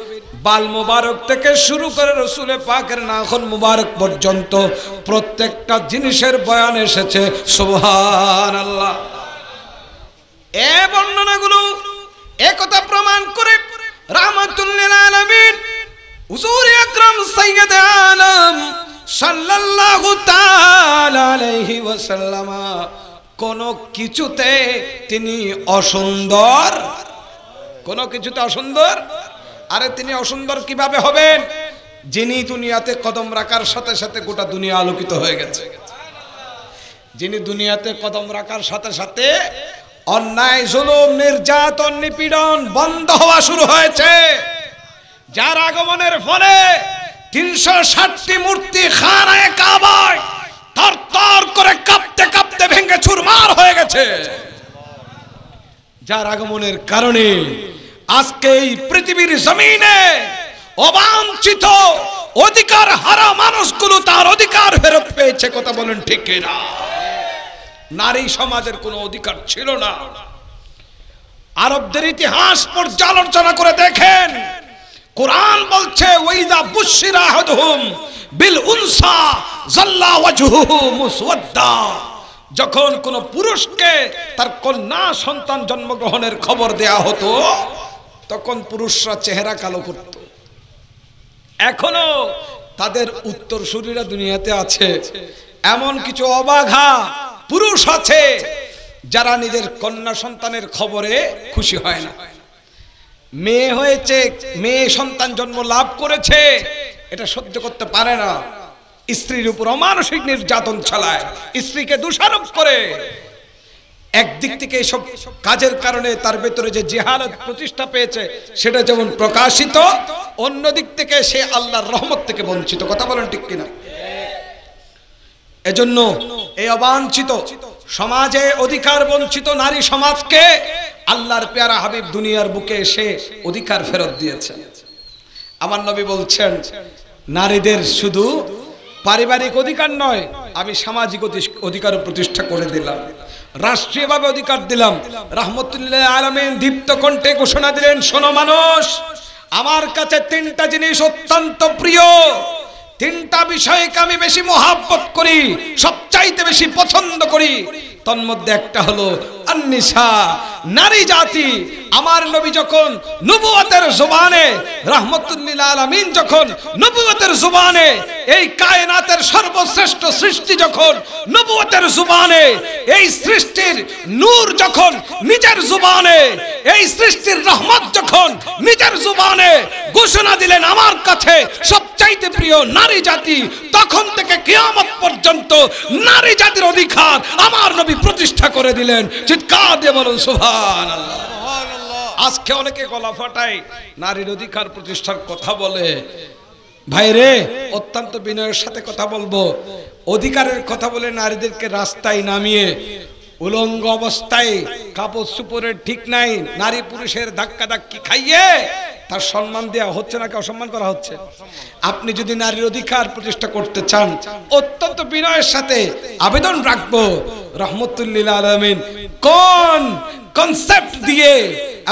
বাল মুবারক থেকে শুরু করে রসুলে পাকের নাখন মুবারক পর্যন্ত প্রত্যেকটা জিনিসের বয়ান এসেছে সুহান আল্লাহ এ বর্ণনাগুলো একথা প্রমাণ করে রাহমাতুল্লিল আলামিন হুজুর আকরাম সৈয়দ আলম সাল্লাল্লাহু তাআলা আলাইহি কোনো কিছুতে তিনি অসুন্দর কোনো কিছুতে অসুন্দর আরে তিনি অসুন্দর কিভাবে হবেন যিনি দুনিয়াতে কদম রাখার সাথে সাথে গোটা দুনিয়া আলোকিত হয়ে গেছে যিনি দুনিয়াতে কদম রাখার সাথে সাথে অন্যায় জুলুম নির্যাতন নিপীড়ন বন্ধ হওয়া শুরু হয়েছে যার আগমনের ফলে তিনশো ষাটটি মূর্তি খানায় কাবায় থর থর করে কাঁপতে কাঁপতে ভেঙে চুরমার হয়ে গেছে যার আগমনের কারণে আজকে এই পৃথিবীর জমিনে অবাঞ্ছিত অধিকার হারা মানুষগুলো তার অধিকার ফেরত পেয়েছে কথা বলেন ঠিক না নারী সমাজের কোনো অধিকার ছিল না আরবদের ইতিহাস পর্যালোচনা করে দেখেন কোরআন বলছে ওইদা বুশিরা বিল উনসা যখন কোন পুরুষকে তার কন্যা সন্তান জন্মগ্রহণের খবর দেয়া হতো তখন পুরুষরা চেহারা কালো করত এখনো তাদের উত্তরসূরিরা দুনিয়াতে আছে এমন কিছু অবাঘা পুরুষ আছে যারা নিজের কন্যা সন্তানের খবরে খুশি হয় না মেয়ে হয়েছে মেয়ে সন্তান জন্ম লাভ করেছে এটা সহ্য করতে পারে না স্ত্রীর উপর অমানসিক নির্যাতন চালায় স্ত্রীকে দোষারোপ করে একদিক থেকে এসব কাজের কারণে তার ভেতরে যে জেহালত প্রতিষ্ঠা পেয়েছে সেটা যেমন প্রকাশিত অন্য দিক থেকে সে আল্লাহর রহমত থেকে বঞ্চিত কথা বলেন ঠিক কিনা এজন্য এই অবাঞ্ছিত সমাজে অধিকার বঞ্চিত নারী সমাজকে আল্লাহর পেয়ারা হাবিব দুনিয়ার বুকে এসে অধিকার ফেরত দিয়েছে আমার নবী বলছেন নারীদের শুধু পারিবারিক অধিকার নয় আমি সামাজিক অধিকার প্রতিষ্ঠা করে দিলাম রাষ্ট্রীয়ভাবে অধিকার দিলাম রহমতুল্লাহ আলমেন দীপ্ত কণ্ঠে ঘোষণা দিলেন শোনো মানুষ আমার কাছে তিনটা জিনিস অত্যন্ত প্রিয় তিনটা বিষয়কে আমি বেশি মহাব্বত করি সবচাইতে বেশি পছন্দ করি তন্মধ্যে একটা হলো নারী জাতি আমার নবী যখন নবুয়তের জবানে রহমতুল্লিল আলমিন যখন নবুয়তের জবানে এই কায়নাতের সর্বশ্রেষ্ঠ সৃষ্টি যখন নবুয়তের এই সৃষ্টির নূর যখন নিজের এই সৃষ্টির রহমত যখন নিজের ঘোষণা দিলেন আমার কাছে সবচাইতে প্রিয় নারী জাতি তখন থেকে কিয়ামত পর্যন্ত নারী জাতির অধিকার আমার নবী প্রতিষ্ঠা করে দিলেন চিৎকার দিয়ে বলুন সুভান আজকে অনেকে গলা ফাটায় নারীর অধিকার প্রতিষ্ঠার কথা বলে ভাইরে অত্যন্ত বিনয়ের সাথে কথা বলবো অধিকারের কথা বলে নারীদেরকে রাস্তায় নামিয়ে উলঙ্গ অবস্থায় কাপড় সুপুরের ঠিক নাই নারী পুরুষের ধাক্কা ধাক্কি খাইয়ে তার সম্মান দেওয়া হচ্ছে নাকি অসম্মান করা হচ্ছে আপনি যদি নারীর অধিকার প্রতিষ্ঠা করতে চান অত্যন্ত বিনয়ের সাথে আবেদন রাখবো রহমতুল্লিল আলমিন কোন কনসেপ্ট দিয়ে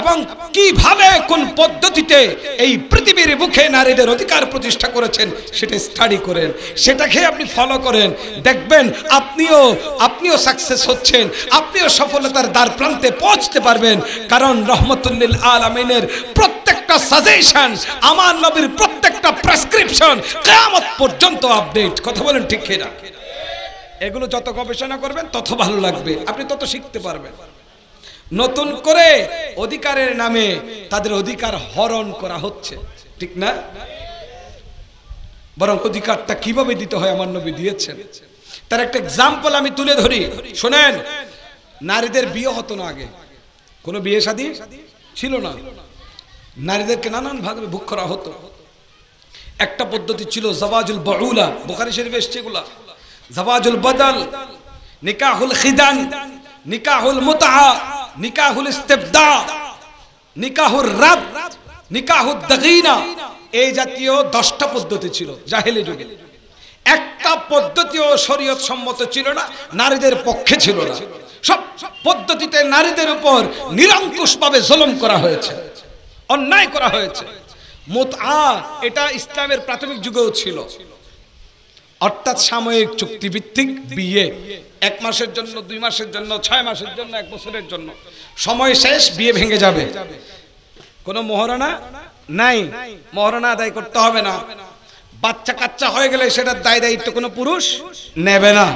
এবং কিভাবে কোন পদ্ধতিতে এই পৃথিবীর মুখে নারীদের অধিকার প্রতিষ্ঠা করেছেন সেটা স্টাডি করেন সেটাকে আপনি ফলো করেন দেখবেন আপনিও আপনিও সাকসেস হচ্ছেন আপনিও সফলতার দ্বার প্রান্তে পৌঁছতে পারবেন কারণ রহমতুল্লিল আলমিনের প্রত্যেকটা সাজেশন আমার নবীর প্রত্যেকটা প্রেসক্রিপশন কেয়ামত পর্যন্ত আপডেট কথা বলেন ঠিক খেয়ে এগুলো যত গবেষণা করবেন তত ভালো লাগবে আপনি তত শিখতে পারবেন নতুন করে অধিকারের নামে তাদের অধিকার হরণ করা হচ্ছে ঠিক না বরং অধিকারটা কিভাবে দিতে হয় আমার নবী দিয়েছেন তার একটা এক্সাম্পল আমি তুলে ধরি শোনেন নারীদের বিয়ে হতো না আগে কোনো বিয়ে শাদী ছিল না নারীদেরকে নানানভাবে ভোগ করা হতো একটা পদ্ধতি ছিল জবাজুল বাউলা বোখারি শরীফ এসছে এগুলা জবাজুল বদল নিকাহুল খিদান নিকাহুল মুতাহা নিকাহুল ইস্তেবদা নিকাহুর রাব নিকাহুর দগিনা এই জাতীয় দশটা পদ্ধতি ছিল জাহেলি যুগে একটা পদ্ধতিও শরীয়ত সম্মত ছিল না নারীদের পক্ষে ছিল না সব পদ্ধতিতে নারীদের উপর নিরঙ্কুশভাবে জলম করা হয়েছে অন্যায় করা হয়েছে মোত এটা ইসলামের প্রাথমিক যুগেও ছিল অর্থাৎ সাময়িক চুক্তিভিত্তিক বিয়ে এক মাসের জন্য দুই মাসের জন্য ছয় মাসের জন্য এক বছরের জন্য সময় শেষ বিয়ে ভেঙে যাবে কোনো মহারানা নাই মহারানা আদায় করতে হবে না বাচ্চা কাচ্চা হয়ে গেলে সেটার দায় দায়িত্ব কোনো পুরুষ নেবে না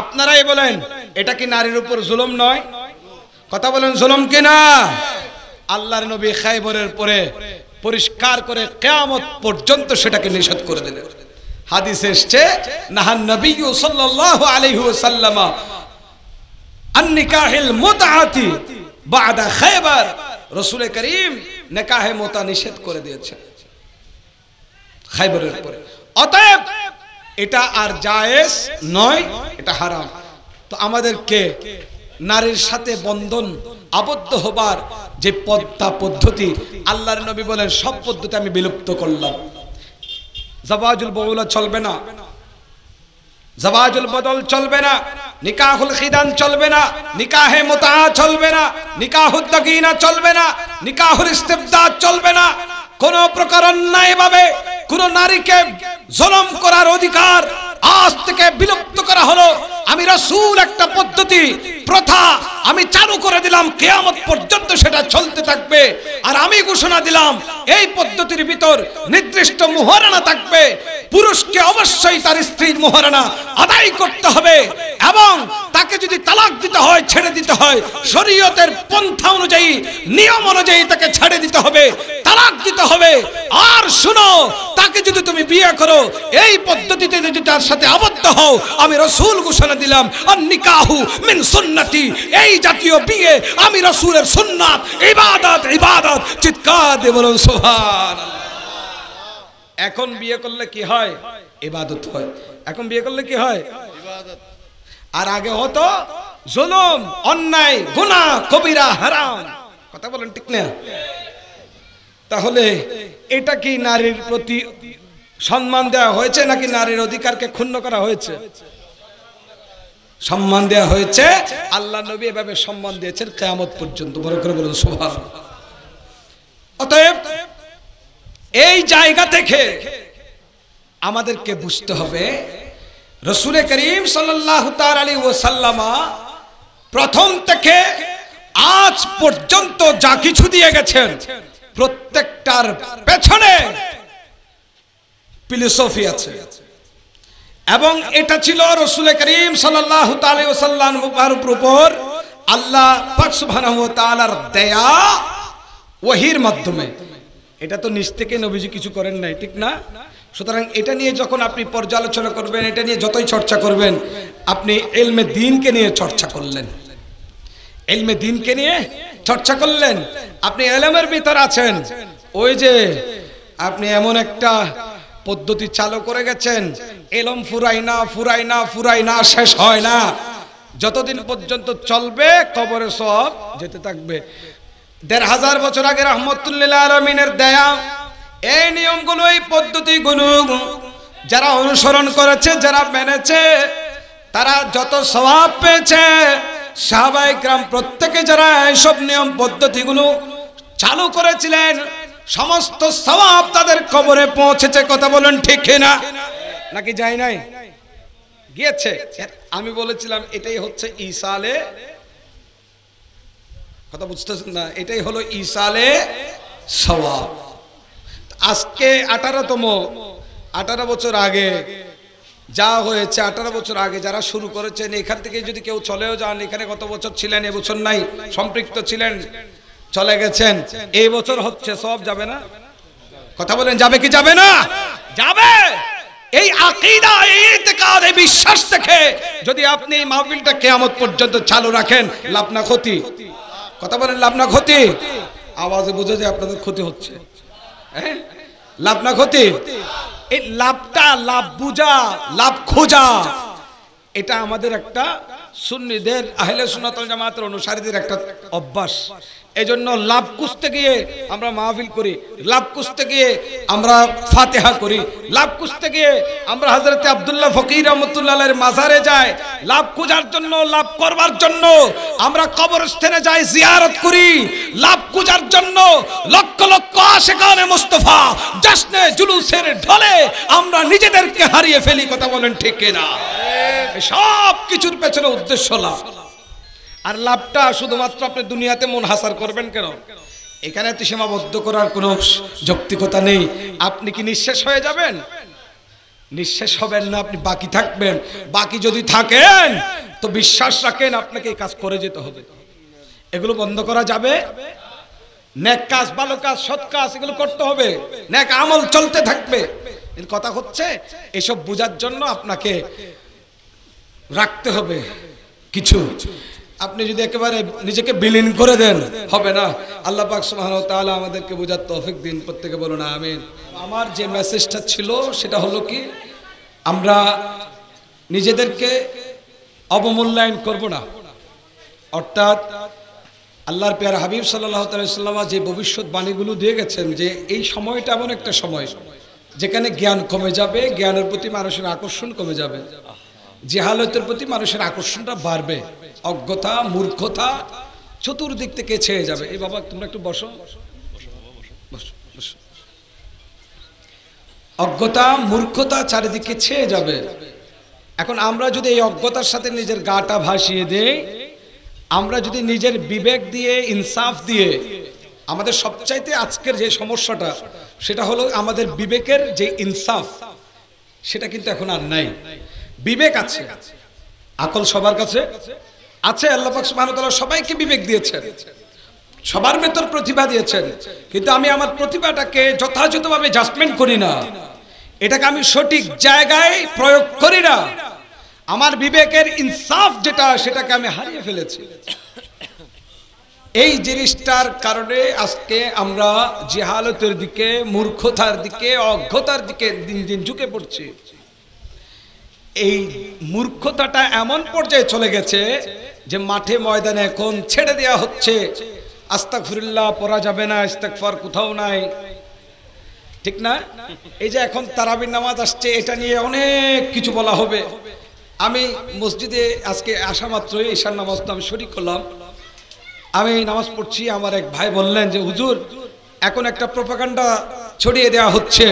আপনারাই বলেন এটা কি নারীর উপর জুলুম নয় কথা বলেন জুলুম কি না আল্লাহর নবী খাইবরের পরে পরিষ্কার করে কেয়ামত পর্যন্ত সেটাকে নিষেধ করে দিলেন হাদিস এসছে নাহান নবী সাল্লাল্লাহু আলাইহি ওয়াসাল্লাম আন নিকাহিল মুতাআতি বাদা খায়বার রাসূল করিম নিকাহে মুতা নিষেধ করে দিয়েছেন খায়বারের পরে অতএব এটা আর জায়েজ নয় এটা হারাম তো আমাদেরকে নারীর সাথে বন্ধন আবদ্ধ হবার যে পদ্মা পদ্ধতি আল্লাহর নবী বলেন সব পদ্ধতি আমি বিলুপ্ত করলাম জবাজুল বউলা চলবে না জবাজুল বদল চলবে না নিকাহুল খিদান চলবে না নিকাহে মোতা চলবে না নিকাহুল চলবে না নিকাহুল ইস্তেবদা চলবে না কোন প্রকার অন্যায় ভাবে কোন নারীকে জলম করার অধিকার আজ থেকে বিলুপ্ত করা হলো আমি রসুল একটা পদ্ধতি প্রথা আমি চালু করে দিলাম কেয়ামত পর্যন্ত সেটা চলতে থাকবে আর আমি ঘোষণা দিলাম এই পদ্ধতির ভিতর নির্দিষ্ট মোহরানা থাকবে পুরুষকে অবশ্যই তার স্ত্রীর মোহরানা আদায় করতে হবে এবং তাকে যদি তালাক দিতে হয় ছেড়ে দিতে হয় শরীয়তের পন্থা অনুযায়ী নিয়ম অনুযায়ী তাকে ছেড়ে দিতে হবে তালাক দিতে হবে আর শুনো তাকে যদি তুমি বিয়ে করো এই পদ্ধতিতে যদি তার সাথে আবদ্ধ হও আমি রসুল ঘোষণা করে দিলাম আর নিকাহু মিন সুন্নতি এই জাতীয় বিয়ে আমি রসুলের সুন্নাত ইবাদত ইবাদত চিৎকার দিয়ে বলুন সোহান এখন বিয়ে করলে কি হয় ইবাদত হয় এখন বিয়ে করলে কি হয় আর আগে হতো জুলুম অন্যায় গুনা কবিরা হারাম কথা বলেন ঠিক না তাহলে এটা কি নারীর প্রতি সম্মান দেওয়া হয়েছে নাকি নারীর অধিকারকে ক্ষুণ্ণ করা হয়েছে সম্মান দেয়া হয়েছে আল্লাহ নবী এভাবে সম্মান দিয়েছেন কেয়ামত পর্যন্ত বড় করে বলুন সোভা অতএব এই জায়গা থেকে আমাদেরকে বুঝতে হবে রসুল করিম সাল্লাহ আলী ও সাল্লামা প্রথম থেকে আজ পর্যন্ত যা কিছু দিয়ে গেছেন প্রত্যেকটার পেছনে ফিলোসফি আছে এবং এটা ছিল রসুল করিম সাল্লাহর আল্লাহ দেয়া ওহির মাধ্যমে এটা তো নিজ থেকে নবীজি কিছু করেন নাই ঠিক না সুতরাং এটা নিয়ে যখন আপনি পর্যালোচনা করবেন এটা নিয়ে যতই চর্চা করবেন আপনি এলমে দিনকে নিয়ে চর্চা করলেন এলমে দিনকে নিয়ে চর্চা করলেন আপনি এলমের ভিতর আছেন ওই যে আপনি এমন একটা পদ্ধতি চালু করে গেছেন এলম ফুরাই না ফুরাই না ফুরাই না শেষ হয় না যতদিন পর্যন্ত চলবে কবরে সব যেতে থাকবে দেড় হাজার বছর আগে রহমতুল্লাহ আলমিনের দেয়া এই নিয়মগুলো এই পদ্ধতিগুলো যারা অনুসরণ করেছে যারা মেনেছে তারা যত স্বভাব পেয়েছে গ্রাম প্রত্যেকে যারা এইসব নিয়ম পদ্ধতিগুলো চালু করেছিলেন সমস্ত সবাব তাদের কবরে পৌঁছেছে কথা বলেন ঠিক না নাকি যাই নাই গিয়েছে আমি বলেছিলাম এটাই হচ্ছে ইসালে কথা বুঝতেছেন না এটাই হলো ইসালে সবাব আজকে আঠারোতম আঠারো বছর আগে যা হয়েছে আঠারো বছর আগে যারা শুরু করেছেন এখান থেকে যদি কেউ চলেও যান এখানে গত বছর ছিলেন এবছর নাই সম্পৃক্ত ছিলেন চলে গেছেন এই বছর হচ্ছে সব যাবে না কথা বলেন যাবে কি যাবে না যাবে এই আকিদা এই ইতিকাদ এই বিশ্বাস থেকে যদি আপনি এই মাহফিলটা কিয়ামত পর্যন্ত চালু রাখেন লাভ না ক্ষতি কথা বলেন লাভ না ক্ষতি আওয়াজে বুঝে যে আপনাদের ক্ষতি হচ্ছে হ্যাঁ লাভ না ক্ষতি এই লাভটা লাভ বুঝা লাভ খোঁজা এটা আমাদের একটা সুন্নিদের আহলে সুন্নাতুল জামাতের অনুসারীদের একটা অভ্যাস এই জন্য লাভ কুস্তে গিয়ে আমরা মাহফিল করি লাভ কুস্তে গিয়ে আমরা ফাতেহা করি লাভ কুস্তে গিয়ে আমরা হাজরতে আবদুল্লাহ ফকির রহমতুল্লাহ মাজারে যাই লাভ খোঁজার জন্য লাভ করবার জন্য আমরা কবরস্থানে যাই জিয়ারত করি লাভ খোঁজার জন্য লক্ষ লক্ষ আশেখানে মুস্তফা জশ্নে জুলুসের ঢলে আমরা নিজেদেরকে হারিয়ে ফেলি কথা বলেন ঠিক কিনা সব কিছুর পেছনে উদ্দেশ্য লাভ আর লাভটা শুধুমাত্র আপনি দুনিয়াতে মন হাসার করবেন কেন এখানে তো সীমাবদ্ধ করার কোনো যৌক্তিকতা নেই আপনি কি নিঃশেষ হয়ে যাবেন নিঃশেষ হবেন না আপনি বাকি থাকবেন বাকি যদি থাকেন তো বিশ্বাস রাখেন আপনাকে এই কাজ করে যেতে হবে এগুলো বন্ধ করা যাবে ন্যাক কাজ ভালো কাজ সৎ কাজ এগুলো করতে হবে ন্যাক আমল চলতে থাকবে কথা হচ্ছে এসব বোঝার জন্য আপনাকে রাখতে হবে কিছু আপনি যদি একেবারে নিজেকে বিলীন করে দেন হবে না আল্লাহ পাক সুবহানাহু ওয়া তাআলা আমাদেরকে বোঝার তৌফিক দিন প্রত্যেকে বলুন আমিন আমার যে মেসেজটা ছিল সেটা হলো কি আমরা নিজেদেরকে অবমূল্যায়ন করব না অর্থাৎ আল্লাহর পেয়ার হাবিব সাল্লাহ তাল্লাম যে ভবিষ্যৎ বাণীগুলো দিয়ে গেছেন যে এই সময়টা এমন একটা সময় যেখানে জ্ঞান কমে যাবে জ্ঞানের প্রতি মানুষের আকর্ষণ কমে যাবে জেহালতের প্রতি মানুষের আকর্ষণটা বাড়বে অজ্ঞতা মূর্খতা চতুর্দিক থেকে ছেয়ে যাবে এই বাবা তোমরা একটু বসো অজ্ঞতা মূর্খতা চারিদিকে ছেয়ে যাবে এখন আমরা যদি এই অজ্ঞতার সাথে নিজের গাটা ভাসিয়ে দেই আমরা যদি নিজের বিবেক দিয়ে ইনসাফ দিয়ে আমাদের সবচাইতে আজকের যে সমস্যাটা সেটা হলো আমাদের বিবেকের যে ইনসাফ সেটা কিন্তু এখন আর নাই বিবেক আছে আকল সবার কাছে আছে আল্লাহ সুবাহতাল্লাহ সবাইকে বিবেক দিয়েছেন সবার ভেতর প্রতিভা দিয়েছেন কিন্তু আমি আমার প্রতিভাটাকে যথাযথভাবে জাজমেন্ট করি না এটাকে আমি সঠিক জায়গায় প্রয়োগ করি না আমার বিবেকের ইনসাফ যেটা সেটাকে আমি হারিয়ে ফেলেছি এই জিনিসটার কারণে আজকে আমরা জেহালতের দিকে মূর্খতার দিকে অজ্ঞতার দিকে দিন দিন ঝুঁকে পড়ছি এই মূর্খতাটা এমন পর্যায়ে চলে গেছে যে মাঠে ময়দানে এখন ছেড়ে দেয়া হচ্ছে আস্তাকুরুল্লাহ পরা যাবে না ইস্তাকফার কোথাও নাই ঠিক না এই যে এখন তারাবির নামাজ আসছে এটা নিয়ে অনেক কিছু বলা হবে আমি মসজিদে আজকে আসা মাত্র ঈশার নামাজ তো আমি শরিক করলাম আমি নামাজ পড়ছি আমার এক ভাই বললেন যে হুজুর এখন একটা প্রোপাকাণ্ডা ছড়িয়ে দেওয়া হচ্ছে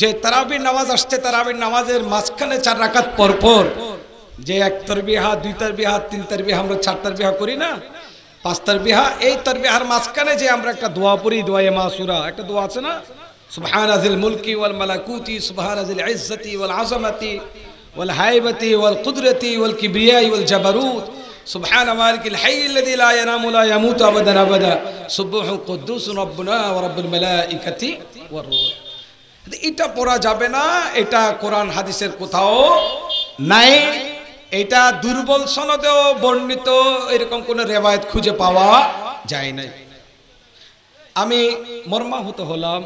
যে তারাবির নামাজ আসছে তারাবির নামাজের মাঝখানে চার রাখাত পরপর যে একতর বিহা দুইতার বিহা তিনতার বিহা আমরা চারতার বিহা করি না পাঁচতার বিহা এই তর বিহার মাঝখানে যে আমরা একটা দোয়া পড়ি দোয়ায় মাসুরা একটা দোয়া আছে না সুবহান আজিল মুলকি ওয়াল মালাকুতি সুভান আজিল ইজ্জতি ওয়াল আজমাতি ওয়াল হাইবতি ওয়াল কুদরতি ওয়াল কিবরিয়াই ওয়াল জাবারুত سبحان مالك الحي الذي لا ينام ولا يموت أبدا أبدا سبح قدوس ربنا ورب الملائكة والروح এটা পড়া যাবে না এটা কোরআন হাদিসের কোথাও নাই এটা দুর্বল সনদেও বর্ণিত এরকম কোনো রেবায়ত খুঁজে পাওয়া যায় নাই আমি মর্মাহত হলাম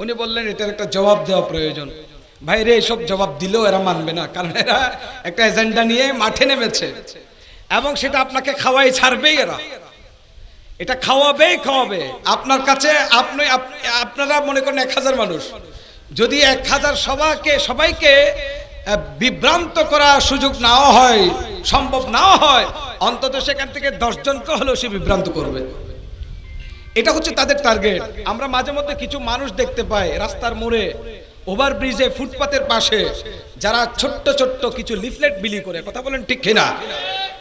উনি বললেন এটার একটা জবাব দেওয়া প্রয়োজন ভাইরে এসব জবাব দিলেও এরা মানবে না কারণ এরা একটা এজেন্ডা নিয়ে মাঠে নেমেছে এবং সেটা আপনাকে খাওয়াই ছাড়বেই এরা এটা খাওয়াবেই খাওয়াবে আপনার কাছে আপনি আপনারা মনে করেন এক হাজার মানুষ যদি এক হাজার সবাকে সবাইকে বিভ্রান্ত করা সুযোগ নাও হয় সম্ভব নাও হয় অন্তত সেখান থেকে দশজনকে হলেও সে বিভ্রান্ত করবে এটা হচ্ছে তাদের টার্গেট আমরা মাঝে মধ্যে কিছু মানুষ দেখতে পাই রাস্তার মোড়ে ওভার ব্রিজে ফুটপাতের পাশে যারা ছোট্ট ছোট্ট কিছু লিফলেট বিলি করে কথা বলেন ঠিক কিনা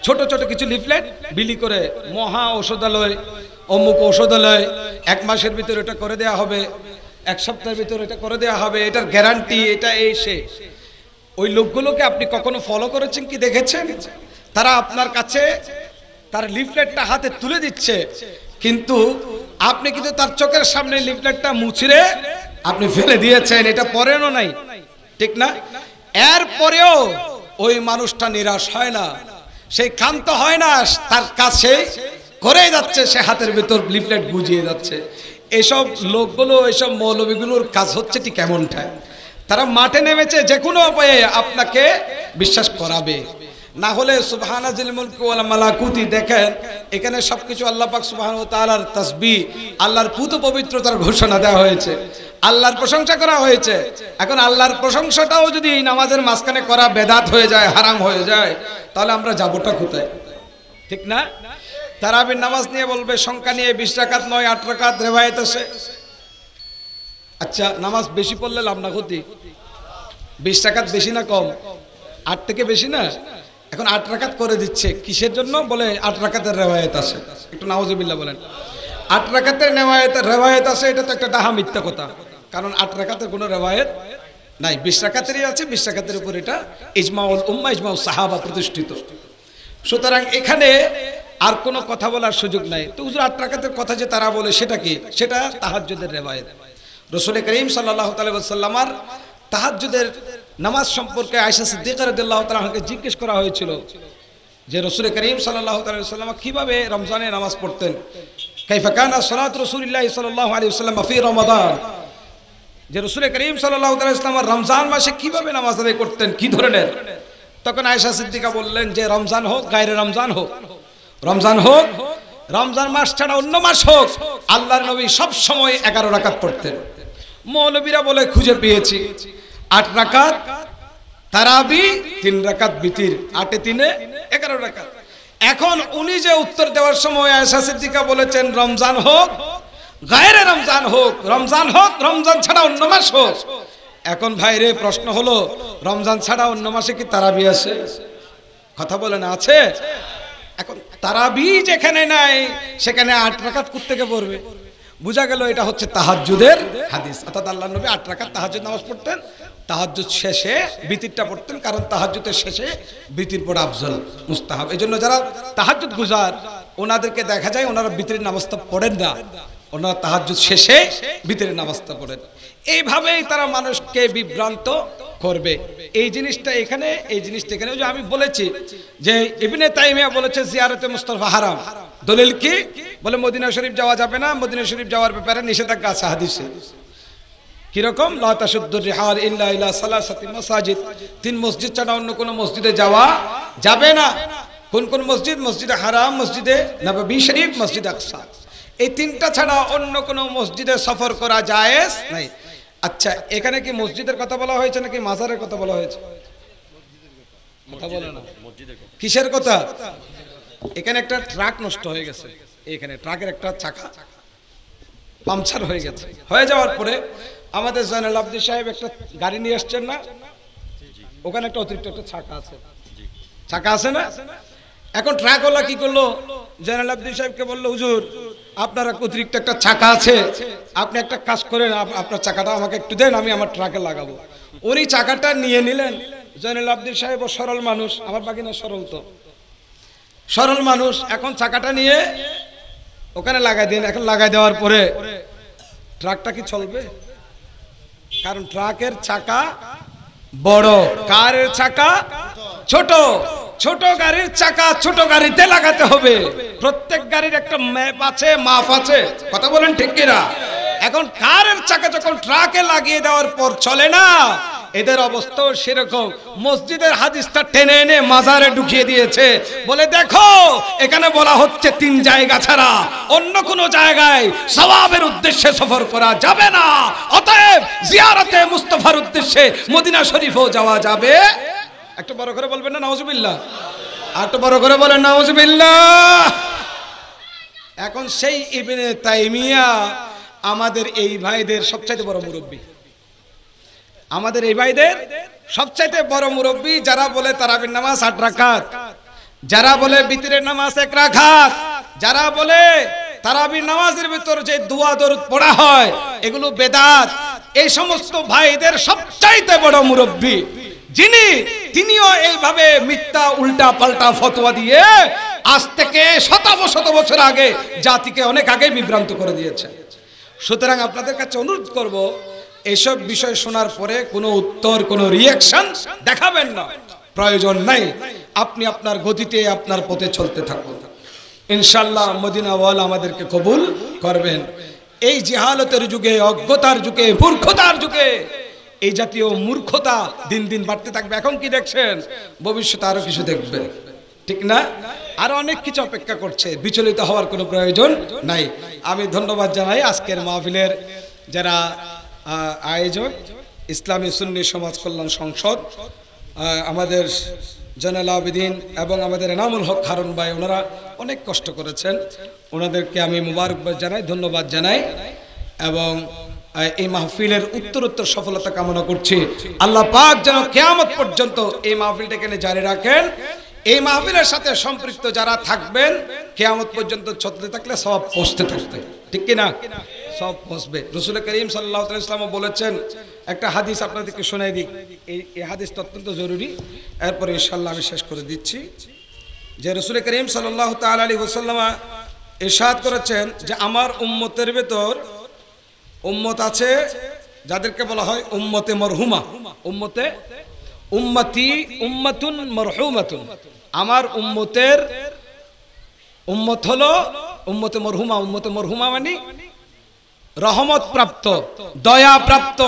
ছোট ছোট কিছু লিফলেট বিলি করে মহা ঔষধালয় অমুক ঔষধালয় এক মাসের ভিতরে এটা করে দেয়া হবে এক সপ্তাহের ভিতরে এটা করে দেয়া হবে এটার গ্যারান্টি এটা এই সে ওই লোকগুলোকে আপনি কখনো ফলো করেছেন কি দেখেছেন তারা আপনার কাছে তার লিফলেটটা হাতে তুলে দিচ্ছে কিন্তু আপনি কিন্তু তার চোখের সামনে লিফলেটটা মুছিরে আপনি ফেলে দিয়েছেন এটা পরেও নাই ঠিক না এর পরেও ওই মানুষটা নিরাশ হয় না সেই ক্ষান্ত হয় না তার কাছে করে যাচ্ছে সে হাতের ভেতর লিফলেট বুঝিয়ে যাচ্ছে এসব লোকগুলো এসব মৌলবীগুলোর কাজ হচ্ছে ঠিক কেমনটা তারা মাঠে নেমেছে যে কোনো উপায়ে আপনাকে বিশ্বাস করাবে না হলে সুবাহানাজিল মালাকুতি দেখেন এখানে সবকিছু আল্লাপাক আল্লাহ ও তালার তসবি আল্লাহর পুত পবিত্রতার ঘোষণা দেওয়া হয়েছে আল্লাহর প্রশংসা করা হয়েছে এখন আল্লাহর প্রশংসাটাও যদি এই নামাজের মাঝখানে করা বেদাত হয়ে যায় হারাম হয়ে যায় তাহলে আমরা যাবোটা কোথায় ঠিক না তারাবির নামাজ নিয়ে বলবে সংখ্যা নিয়ে বিশ টাকাত নয় আট টাকাত রেবায়ত আছে আচ্ছা নামাজ বেশি পড়লে লাভ না ক্ষতি বিশ টাকাত বেশি না কম আট থেকে বেশি না এখন আট রাকাত করে দিচ্ছে কিসের জন্য বলে আট রাকাতের রেওয়ায়ত আছে একটু নাওজবিল্লা বলেন আট রাকাতের নেওয়ায়ত রেওয়ায়ত আছে এটা তো একটা ডাহা মিথ্যা কথা কারণ আট রাকাতের কোনো রেওয়ায়ত নাই বিশ রাকাতেরই আছে বিশ রাকাতের উপর এটা ইজমাউল উম্মা ইজমাউল সাহাবা প্রতিষ্ঠিত সুতরাং এখানে আর কোনো কথা বলার সুযোগ নাই তো হুজুর আট রাকাতের কথা যে তারা বলে সেটা কি সেটা তাহাজ্যদের রেওয়ায়ত রসুল করিম সাল্লাহ তাল্লামার তাহাজুদের নামাজ সম্পর্কে আয়সা সিদ্দিকার দিল্লাহ তালাহকে জিজ্ঞেস করা হয়েছিল যে রসুল করিম সাল্লাহ তাল্লাম কীভাবে রমজানে নামাজ পড়তেন কাইফাকানা সলাত রসুলিল্লাহ সাল্লাহ আলী সাল্লাম ফি রমাদান যে রসুল করিম সাল্লাহ তাল্লাম রমজান মাসে কীভাবে নামাজ আদায় করতেন কী ধরনের তখন আয়সা সিদ্দিকা বললেন যে রমজান হোক গায়ের রমজান হোক রমজান হোক রমজান মাস ছাড়া অন্য মাস হোক আল্লাহর নবী সব সময় এগারো রাকাত পড়তেন মৌলবীরা বলে খুঁজে পেয়েছি আট রাকাত তারাবি তিন রাকাত বিতির আটে তিনে এগারো রাকাত এখন উনি যে উত্তর দেওয়ার সময় আয়সা সিদ্দিকা বলেছেন রমজান হোক গায়ের রমজান হোক রমজান হোক রমজান ছাড়া অন্য মাস হোক এখন ভাইরে প্রশ্ন হলো রমজান ছাড়া অন্য মাসে কি তারাবি আছে কথা বলেন আছে এখন তারাবি যেখানে নাই সেখানে আট রাকাত থেকে পড়বে বোঝা গেল এটা হচ্ছে তাহাজুদের হাদিস অর্থাৎ আল্লাহ নবী আট রাখার তাহাজুদ নামাজ পড়তেন তাহাজুদ শেষে বিতিরটা পড়তেন কারণ তাহাজুদের শেষে বিতির পর আফজল মুস্তাহাব এই জন্য যারা তাহাজুদ গুজার ওনাদেরকে দেখা যায় ওনারা বিতির নামাজটা পড়েন না ওনারা তাহাজুদ শেষে বিতির নামাজটা পড়েন এইভাবেই তারা মানুষকে বিভ্রান্ত করবে এই জিনিসটা এখানে এই জিনিসটা এখানে যে আমি বলেছি যে ইবনে তাইমিয়া বলেছে জিয়ারতে মুস্তফা হারাম দলিল কি বলে মদিনা শরীফ যাওয়া যাবে না মদিনা শরীফ যাওয়ার ব্যাপারে নিষেধাজ্ঞা আছে হাদিসে কিরকম লতাসুদ্দুরিহার ইল্লা ইলা সালাসাতি মসাজিদ তিন মসজিদ ছাড়া অন্য কোন মসজিদে যাওয়া যাবে না কোন কোন মসজিদ মসজিদে হারাম মসজিদে নবী শরীফ মসজিদ আকসা এই তিনটা ছাড়া অন্য কোন মসজিদে সফর করা যায় নাই আচ্ছা এখানে কি মসজিদের কথা বলা হয়েছে নাকি মাজারের কথা বলা হয়েছে কিসের কথা এখানে একটা ট্রাক নষ্ট হয়ে গেছে এখানে ট্রাকের একটা চাকা পাংচার হয়ে গেছে হয়ে যাওয়ার পরে আমাদের জয়নাল আব্দি সাহেব একটা গাড়ি নিয়ে আসছেন না ওখানে একটা অতিরিক্ত একটা চাকা আছে চাকা আছে না এখন ট্রাকওয়ালা কি করলো জয়নাল আব্দি সাহেবকে বললো হুজুর আপনার অতিরিক্ত একটা চাকা আছে আপনি একটা কাজ করেন আপনার চাকাটা আমাকে একটু দেন আমি আমার ট্রাকে লাগাবো উনি চাকাটা নিয়ে নিলেন জয়নুল আব্দুল সাহেব সরল মানুষ আমার বাকি না সরল তো সরল মানুষ এখন চাকাটা নিয়ে ওখানে লাগাই দিন এখন লাগাই দেওয়ার পরে ট্রাকটা কি চলবে কারণ ট্রাকের চাকা বড় কারের চাকা ছোট ছোট গাড়ির চাকা ছোট গাড়িতে লাগাতে হবে প্রত্যেক গাড়ির একটা ম্যাপ আছে মাপ আছে কথা বলেন ঠিক কিনা এখন কারের চাকা যখন ট্রাকে লাগিয়ে দেওয়ার পর চলে না এদের অবস্থাও সেরকম মসজিদের হাদিসটা টেনে এনে মাজারে ঢুকিয়ে দিয়েছে বলে দেখো এখানে বলা হচ্ছে তিন জায়গা ছাড়া অন্য কোনো জায়গায় সবাবের উদ্দেশ্যে সফর করা যাবে না অতএব জিয়ারতে মুস্তফার উদ্দেশ্যে মদিনা শরীফও যাওয়া যাবে একটু বড় করে বলবেন না নওয়াজবিল্লা একটু বড় করে বলেন নওয়াজবিল্লা এখন সেই ইবনে তাইমিয়া আমাদের এই ভাইদের সবচাইতে বড় মুরব্বী আমাদের এই ভাইদের সবচাইতে বড় মুরব্বী যারা বলে তারাবির নামাজ আট রাখাত যারা বলে বিতিরের নামাজ এক রাখাত যারা বলে তারাবির নামাজের ভিতর যে দুয়া দরুদ পড়া হয় এগুলো বেদাত এই সমস্ত ভাইদের সবচাইতে বড় মুরব্বী যিনি তিনিও এইভাবে মিথ্যা উল্টা পাল্টা ফতোয়া দিয়ে আজ থেকে শত শত বছর আগে জাতিকে অনেক আগে বিভ্রান্ত করে দিয়েছে সুতরাং আপনাদের কাছে অনুরোধ করব এসব বিষয় শোনার পরে কোনো উত্তর কোনো রিয়াকশন দেখাবেন না প্রয়োজন নাই আপনি আপনার গতিতে আপনার পথে চলতে থাকুন ইনশাল্লাহ মদিনাওয়াল আমাদেরকে কবুল করবেন এই জিহালতের যুগে অজ্ঞতার যুগে মূর্খতার যুগে এই জাতীয় মূর্খতা দিন দিন বাড়তে থাকবে এখন কি দেখছেন ভবিষ্যতে আরও কিছু দেখবে ঠিক না আর অনেক কিছু অপেক্ষা করছে বিচলিত হওয়ার কোনো প্রয়োজন নাই আমি ধন্যবাদ জানাই আজকের মাহফিলের যারা আয়োজক ইসলামী সুন্নি সমাজ কল্যাণ সংসদ আমাদের জয়নাল আবেদিন এবং আমাদের এনামুল হক হারুন ভাই ওনারা অনেক কষ্ট করেছেন ওনাদেরকে আমি মুবারকবাদ জানাই ধন্যবাদ জানাই এবং এই মাহফিলের উত্তরোত্তর সফলতা কামনা করছি আল্লাহ পাক যেন কেয়ামত পর্যন্ত এই মাহফিলটা এখানে জারি রাখেন এই মাহফিলের সাথে সম্পৃক্ত যারা থাকবেন কেয়ামত পর্যন্ত ছত্রে থাকলে সব পৌঁছতে থাকতে ঠিক কিনা সব পৌঁছবে রসুল করিম সাল্লাহ ইসলামও বলেছেন একটা হাদিস আপনাদেরকে শোনাই দিই এই হাদিস অত্যন্ত জরুরি এরপরে ইশাল্লাহ আমি শেষ করে দিচ্ছি যে রসুল করিম সাল্লাহ তাল আলী হোসাল্লামা ইরশাদ করেছেন যে আমার উম্মতের ভেতর উম্মত আছে যাদেরকে বলা হয় উম্মতে মরহুমা উম্মতে উম্মতি উম্মাতুন মরহুমাতুন আমার উম্মতের উম্মত হলো উম্মতে মরহুমা উম্মতে মরহুমা মানে রহমত প্রাপ্ত দয়া প্রাপ্ত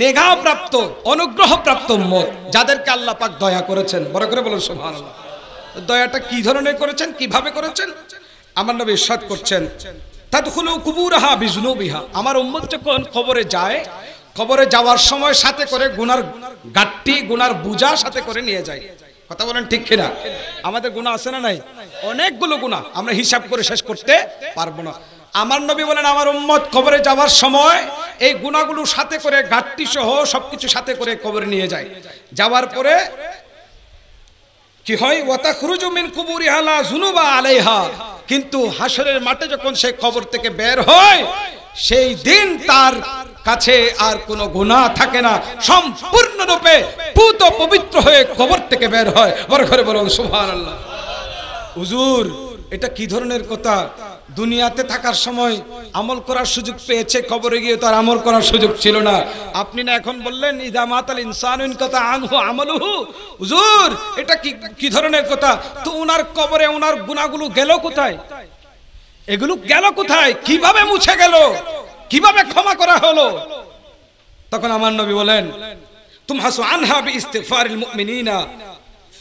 নেগা প্রাপ্ত অনুগ্রহ প্রাপ্ত উম্মত যাদেরকে আল্লাহ পাক দয়া করেছেন বড় করে বলুন সোহান দয়াটা কি ধরনের করেছেন কিভাবে করেছেন আমার নবী ইস্বাদ করছেন আমার উম্মত যখন খবরে যায় খবরে যাওয়ার সময় সাথে করে গুনার গাট্টি গুনার বুজা সাথে করে নিয়ে যায় কথা বলেন ঠিক কিনা আমাদের গুণা আছে না নাই অনেকগুলো গুণা আমরা হিসাব করে শেষ করতে পারবো না আমার নবী বলেন আমার উম্মত খবরে যাওয়ার সময় এই গুণাগুলো সাথে করে ঘাটতি সহ সবকিছু সাথে করে কবরে নিয়ে যায় যাওয়ার পরে কি হয় ওয়াতাখরুজুমিন কুবুরি আলা জুনুবা আলাইহা কিন্তু হাসরের মাঠে যখন সে খবর থেকে বের হয় সেই দিন তার কাছে আর কোনো গুণা থাকে না সম্পূর্ণরূপে পুত পবিত্র হয়ে খবর থেকে বের হয় বড় ঘরে বলুন সুবহানাল্লাহ হুজুর এটা কি ধরনের কথা দুনিয়াতে থাকার সময় আমল করার সুযোগ পেয়েছে খবরে গিয়ে তার আমল করার সুযোগ ছিল না আপনি না এখন বললেন ইজামাত আল ইনসান কথা আনহু আমলহু হুজুর এটা কি কি ধরনের কথা তো ওনার কবরে ওনার গুণাগুলো গেল কোথায় এগুলো গেল কোথায় কিভাবে মুছে গেল কিভাবে ক্ষমা করা হলো তখন আমার নবী বলেন তুম হাসু আনহা বি মুমিনিনা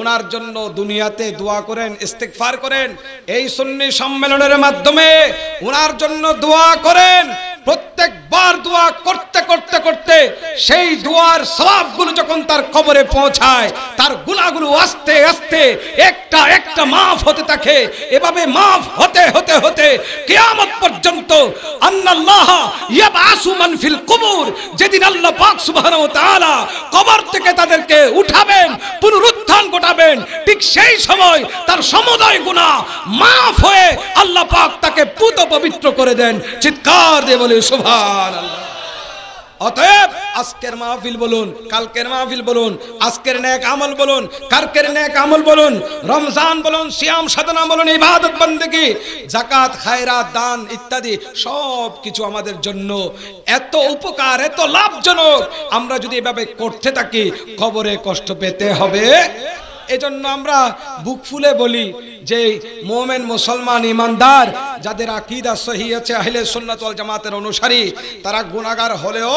ওনার জন্য দুনিয়াতে দোয়া করেন ইস্তেকফার করেন এই সুন্নি সম্মেলনের মাধ্যমে ওনার জন্য দোয়া করেন প্রত্যেকবার দোয়া করতে করতে করতে সেই দোয়ার সবাবগুলো যখন তার কবরে পৌঁছায় তার গুণাগুলো আস্তে আস্তে একটা একটা মাফ হতে থাকে এভাবে মাফ হতে হতে হতে কিয়ামত পর্যন্ত আল্লাহ ইয়াবাসু মান ফিল কুবুর যেদিন আল্লাহ পাক সুবহানাহু ওয়া তাআলা কবর থেকে তাদেরকে উঠাবেন পুনরুত্থান ঘটাবেন ঠিক সেই সময় তার সমুদায় গুণা মাফ হয়ে আল্লাহ পাক তাকে পুত পবিত্র করে দেন চিৎকার দিয়ে বলে সুভান অতএব আজকের মাহফিল বলুন কালকের মাহফিল বলুন আজকের নেক আমল বলুন কালকের নেক আমল বলুন রমজান বলুন সিয়াম সাধনা বলুন ইবাদত বন্দেগি জাকাত খায়রাত দান ইত্যাদি সব কিছু আমাদের জন্য এত উপকার এত লাভজনক আমরা যদি এভাবে করতে থাকি কবরে কষ্ট পেতে হবে এজন্য আমরা বুক ফুলে বলি যে মোমেন মুসলমান ইমানদার যাদের আকিদা সহি আছে আহলে সুন্নাতল জামাতের অনুসারী তারা গুণাগার হলেও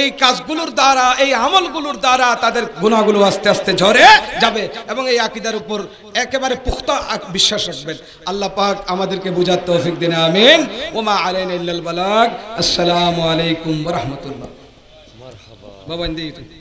এই কাজগুলোর দ্বারা এই আমলগুলোর দ্বারা তাদের গুণাগুলো আস্তে আস্তে ঝরে যাবে এবং এই আকিদার উপর একেবারে পুখ্ত বিশ্বাস রাখবেন আল্লাহ পাক আমাদেরকে বুঝার তৌফিক দিন আমিন ওমা আলেন ইল্লাল বালাগ আসসালামু আলাইকুম রহমতুল্লাহ বাবা ইন্দি